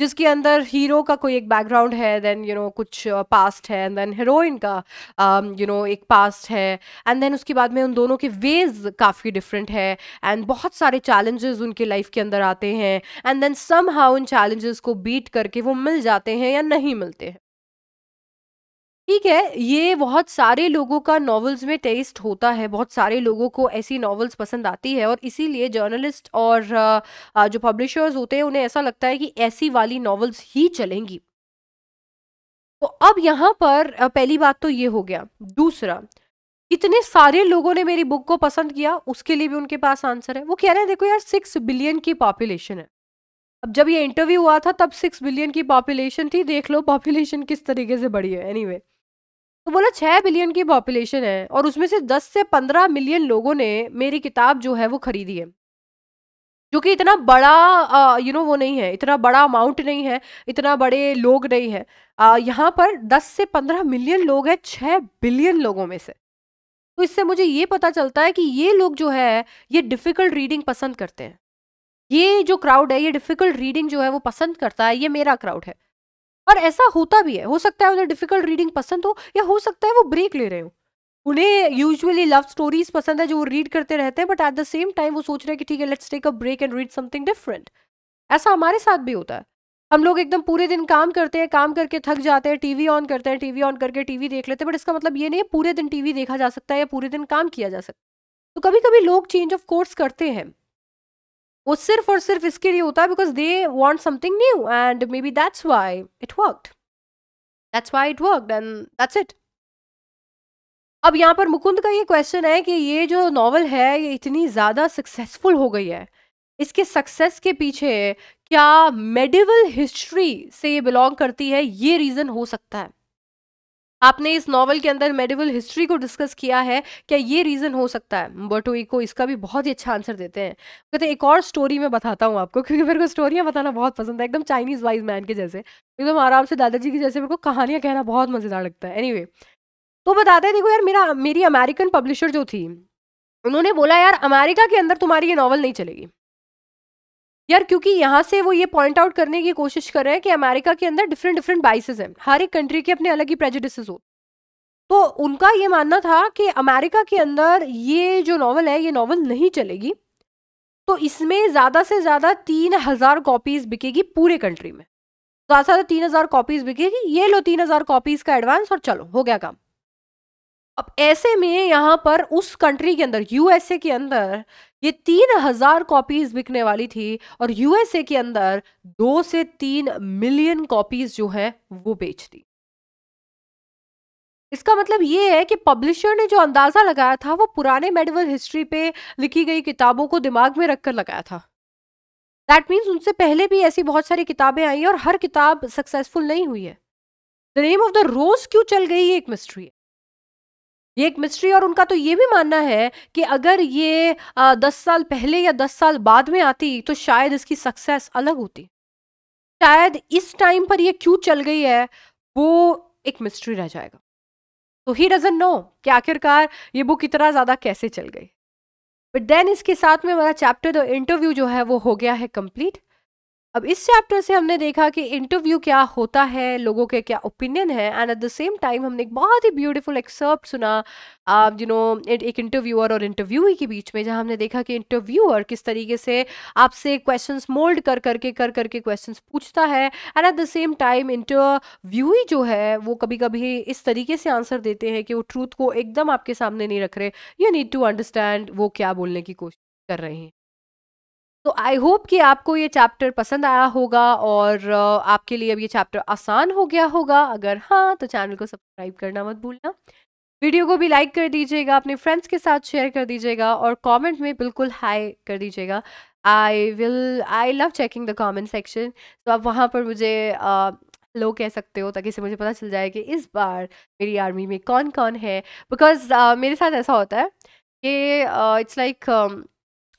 जिसके अंदर हीरो का कोई एक बैकग्राउंड है देन यू नो कुछ पास्ट uh, है एंड देन हीरोइन का यू um, नो एक पास्ट है एंड देन उसके बाद में उन दोनों के वेज काफ़ी डिफरेंट है एंड बहुत सारे चैलेंजेस उनके लाइफ के अंदर आते हैं एंड देन सम हाउ उन चैलेंजेस को बीट करके वो मिल जाते हैं या नहीं मिलते हैं ठीक है ये बहुत सारे लोगों का नॉवेल्स में टेस्ट होता है बहुत सारे लोगों को ऐसी नॉवेल्स पसंद आती है और इसीलिए जर्नलिस्ट और जो पब्लिशर्स होते हैं उन्हें ऐसा लगता है कि ऐसी वाली नॉवेल्स ही चलेंगी तो अब यहाँ पर पहली बात तो ये हो गया दूसरा इतने सारे लोगों ने मेरी बुक को पसंद किया उसके लिए भी उनके पास आंसर है वो कह रहे हैं देखो यार सिक्स बिलियन की पॉपुलेशन है अब जब ये इंटरव्यू हुआ था तब सिक्स बिलियन की पॉपुलेशन थी देख लो पॉपुलेशन किस तरीके से बढ़ी है एनीवे anyway, तो बोला छह बिलियन की पॉपुलेशन है और उसमें से दस से पंद्रह मिलियन लोगों ने मेरी किताब जो है वो खरीदी है जो कि इतना बड़ा यू नो वो नहीं है इतना बड़ा अमाउंट नहीं है इतना बड़े लोग नहीं है यहाँ पर दस से पंद्रह मिलियन लोग हैं छः बिलियन लोगों में से तो इससे मुझे ये पता चलता है कि ये लोग जो है ये डिफ़िकल्ट रीडिंग पसंद करते हैं ये जो क्राउड है ये डिफ़िकल्ट रीडिंग जो है वो पसंद करता है ये मेरा क्राउड है और ऐसा होता भी है हो सकता है उन्हें डिफिकल्ट रीडिंग पसंद हो या हो सकता है वो ब्रेक ले रहे हो उन्हें यूजुअली लव स्टोरीज पसंद है जो वो रीड करते रहते हैं but at the same time वो सोच रहे हैं कि ठीक है let's take a break and read something different ऐसा हमारे साथ भी होता है हम लोग एकदम पूरे दिन काम करते हैं काम करके थक जाते हैं टीवी ऑन करते हैं टीवी ऑन करके टीवी देख लेते हैं बट इसका मतलब ये नहीं है पूरे दिन टीवी देखा जा सकता है या पूरे दिन काम किया जा सकता है तो कभी कभी लोग चेंज ऑफ कोर्स करते हैं वो सिर्फ और सिर्फ इसके लिए होता है because they want something new and maybe that's why it worked that's why it worked and that's it अब यहाँ पर मुकुंद का ये क्वेश्चन है कि ये जो नॉवल है ये इतनी ज़्यादा सक्सेसफुल हो गई है इसके सक्सेस के पीछे क्या मेडिवल हिस्ट्री से ये बिलोंग करती है ये रीज़न हो सकता है आपने इस नॉवल के अंदर मेडिवल हिस्ट्री को डिस्कस किया है क्या ये रीज़न हो सकता है बटोई को इसका भी बहुत ही अच्छा आंसर देते हैं कहते एक और स्टोरी मैं बताता हूँ आपको क्योंकि मेरे को स्टोरियाँ बताना बहुत पसंद है एकदम चाइनीज़ वाइज मैन के जैसे एकदम आराम से दादाजी के जैसे मेरे को कहानियाँ कहना बहुत मज़ेदार लगता है एनी तो बताते देखो यार मेरा मेरी अमेरिकन पब्लिशर जो थी उन्होंने बोला यार अमेरिका के अंदर तुम्हारी ये नॉवल नहीं चलेगी यार क्योंकि यहाँ से वो ये पॉइंट आउट करने की कोशिश कर रहे हैं कि अमेरिका के अंदर डिफरेंट डिफरेंट बाइसेज हैं हर एक कंट्री के अपने अलग ही प्रेजिडिसेस हो तो उनका ये मानना था कि अमेरिका के अंदर ये जो नावल है ये नावल नहीं चलेगी तो इसमें ज़्यादा से ज़्यादा तीन हज़ार कॉपीज़ बिकेगी पूरे कंट्री में ज़्यादा से ज़्यादा तीन हज़ार कॉपीज़ बिकेगी ये लो तीन हज़ार कॉपीज़ का एडवांस और चलो हो गया काम अब ऐसे में यहाँ पर उस कंट्री के अंदर यूएसए के अंदर ये तीन हजार कॉपीज बिकने वाली थी और यूएसए के अंदर दो से तीन मिलियन कॉपीज जो है वो बेच दी इसका मतलब ये है कि पब्लिशर ने जो अंदाज़ा लगाया था वो पुराने मेडिवल हिस्ट्री पे लिखी गई किताबों को दिमाग में रखकर लगाया था दैट मीन्स उनसे पहले भी ऐसी बहुत सारी किताबें आई और हर किताब सक्सेसफुल नहीं हुई है the name of the rose क्यों चल गई ये एक मिस्ट्री है ये एक मिस्ट्री और उनका तो ये भी मानना है कि अगर ये आ, दस साल पहले या दस साल बाद में आती तो शायद इसकी सक्सेस अलग होती शायद इस टाइम पर ये क्यों चल गई है वो एक मिस्ट्री रह जाएगा तो ही डजन नो कि आखिरकार ये बुक इतना ज़्यादा कैसे चल गई बट देन इसके साथ में मेरा चैप्टर द इंटरव्यू जो है वो हो गया है कंप्लीट अब इस चैप्टर से हमने देखा कि इंटरव्यू क्या होता है लोगों के क्या ओपिनियन है and at the same time हमने एक बहुत ही ब्यूटीफुल एक्सर्प्ट सुना यू um, नो एक इंटरव्यूअर और ही के बीच में जहां हमने देखा कि इंटरव्यूअर किस तरीके से आपसे क्वेश्चंस मोल्ड कर करके कर करके क्वेश्चंस पूछता है and at the same time ही जो है वो कभी कभी इस तरीके से आंसर देते हैं कि वो ट्रूथ को एकदम आपके सामने नहीं रख रहे यू नीड टू अंडरस्टैंड वो क्या बोलने की कोशिश कर रहे हैं तो आई होप कि आपको ये चैप्टर पसंद आया होगा और आपके लिए अब ये चैप्टर आसान हो गया होगा अगर हाँ तो चैनल को सब्सक्राइब करना मत भूलना वीडियो को भी लाइक कर दीजिएगा अपने फ्रेंड्स के साथ शेयर कर दीजिएगा और कमेंट में बिल्कुल हाई कर दीजिएगा I will I love checking the comment section तो आप वहाँ पर मुझे हेलो कह सकते हो ताकि इससे मुझे पता चल जाए कि इस बार मेरी आर्मी में कौन कौन है बिकॉज uh, मेरे साथ ऐसा होता है कि इट्स लाइक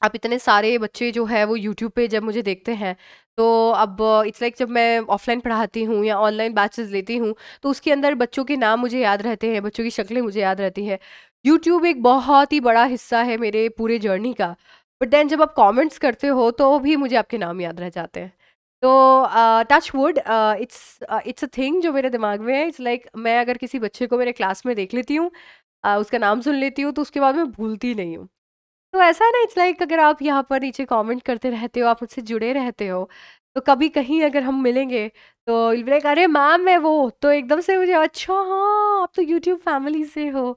अब इतने सारे बच्चे जो है वो यूट्यूब पे जब मुझे देखते हैं तो अब इट्स लाइक like जब मैं ऑफलाइन पढ़ाती हूँ या ऑनलाइन बैचेस लेती हूँ तो उसके अंदर बच्चों के नाम मुझे याद रहते हैं बच्चों की शक्लें मुझे याद रहती हैं यूट्यूब एक बहुत ही बड़ा हिस्सा है मेरे पूरे जर्नी का बट देन जब आप कॉमेंट्स करते हो तो भी मुझे आपके नाम याद रह जाते हैं तो touch wood it's it's a thing जो मेरे दिमाग में है इट्स लाइक like, मैं अगर किसी बच्चे को मेरे क्लास में देख लेती हूँ uh, उसका नाम सुन लेती हूँ तो उसके बाद मैं भूलती नहीं हूँ तो ऐसा है ना इट्स लाइक अगर आप यहाँ पर नीचे कमेंट करते रहते हो आप मुझसे जुड़े रहते हो तो कभी कहीं अगर हम मिलेंगे तो लाइक अरे मैम मैं वो तो एकदम से मुझे अच्छा हाँ आप तो यूट्यूब फैमिली से हो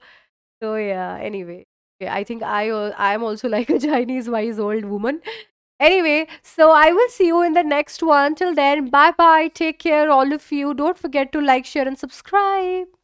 तो या anyway I think I I am also like a Chinese wise old woman Anyway, so I will see you in the next one. Till then, bye bye. Take care, all of you. Don't forget to like, share, and subscribe.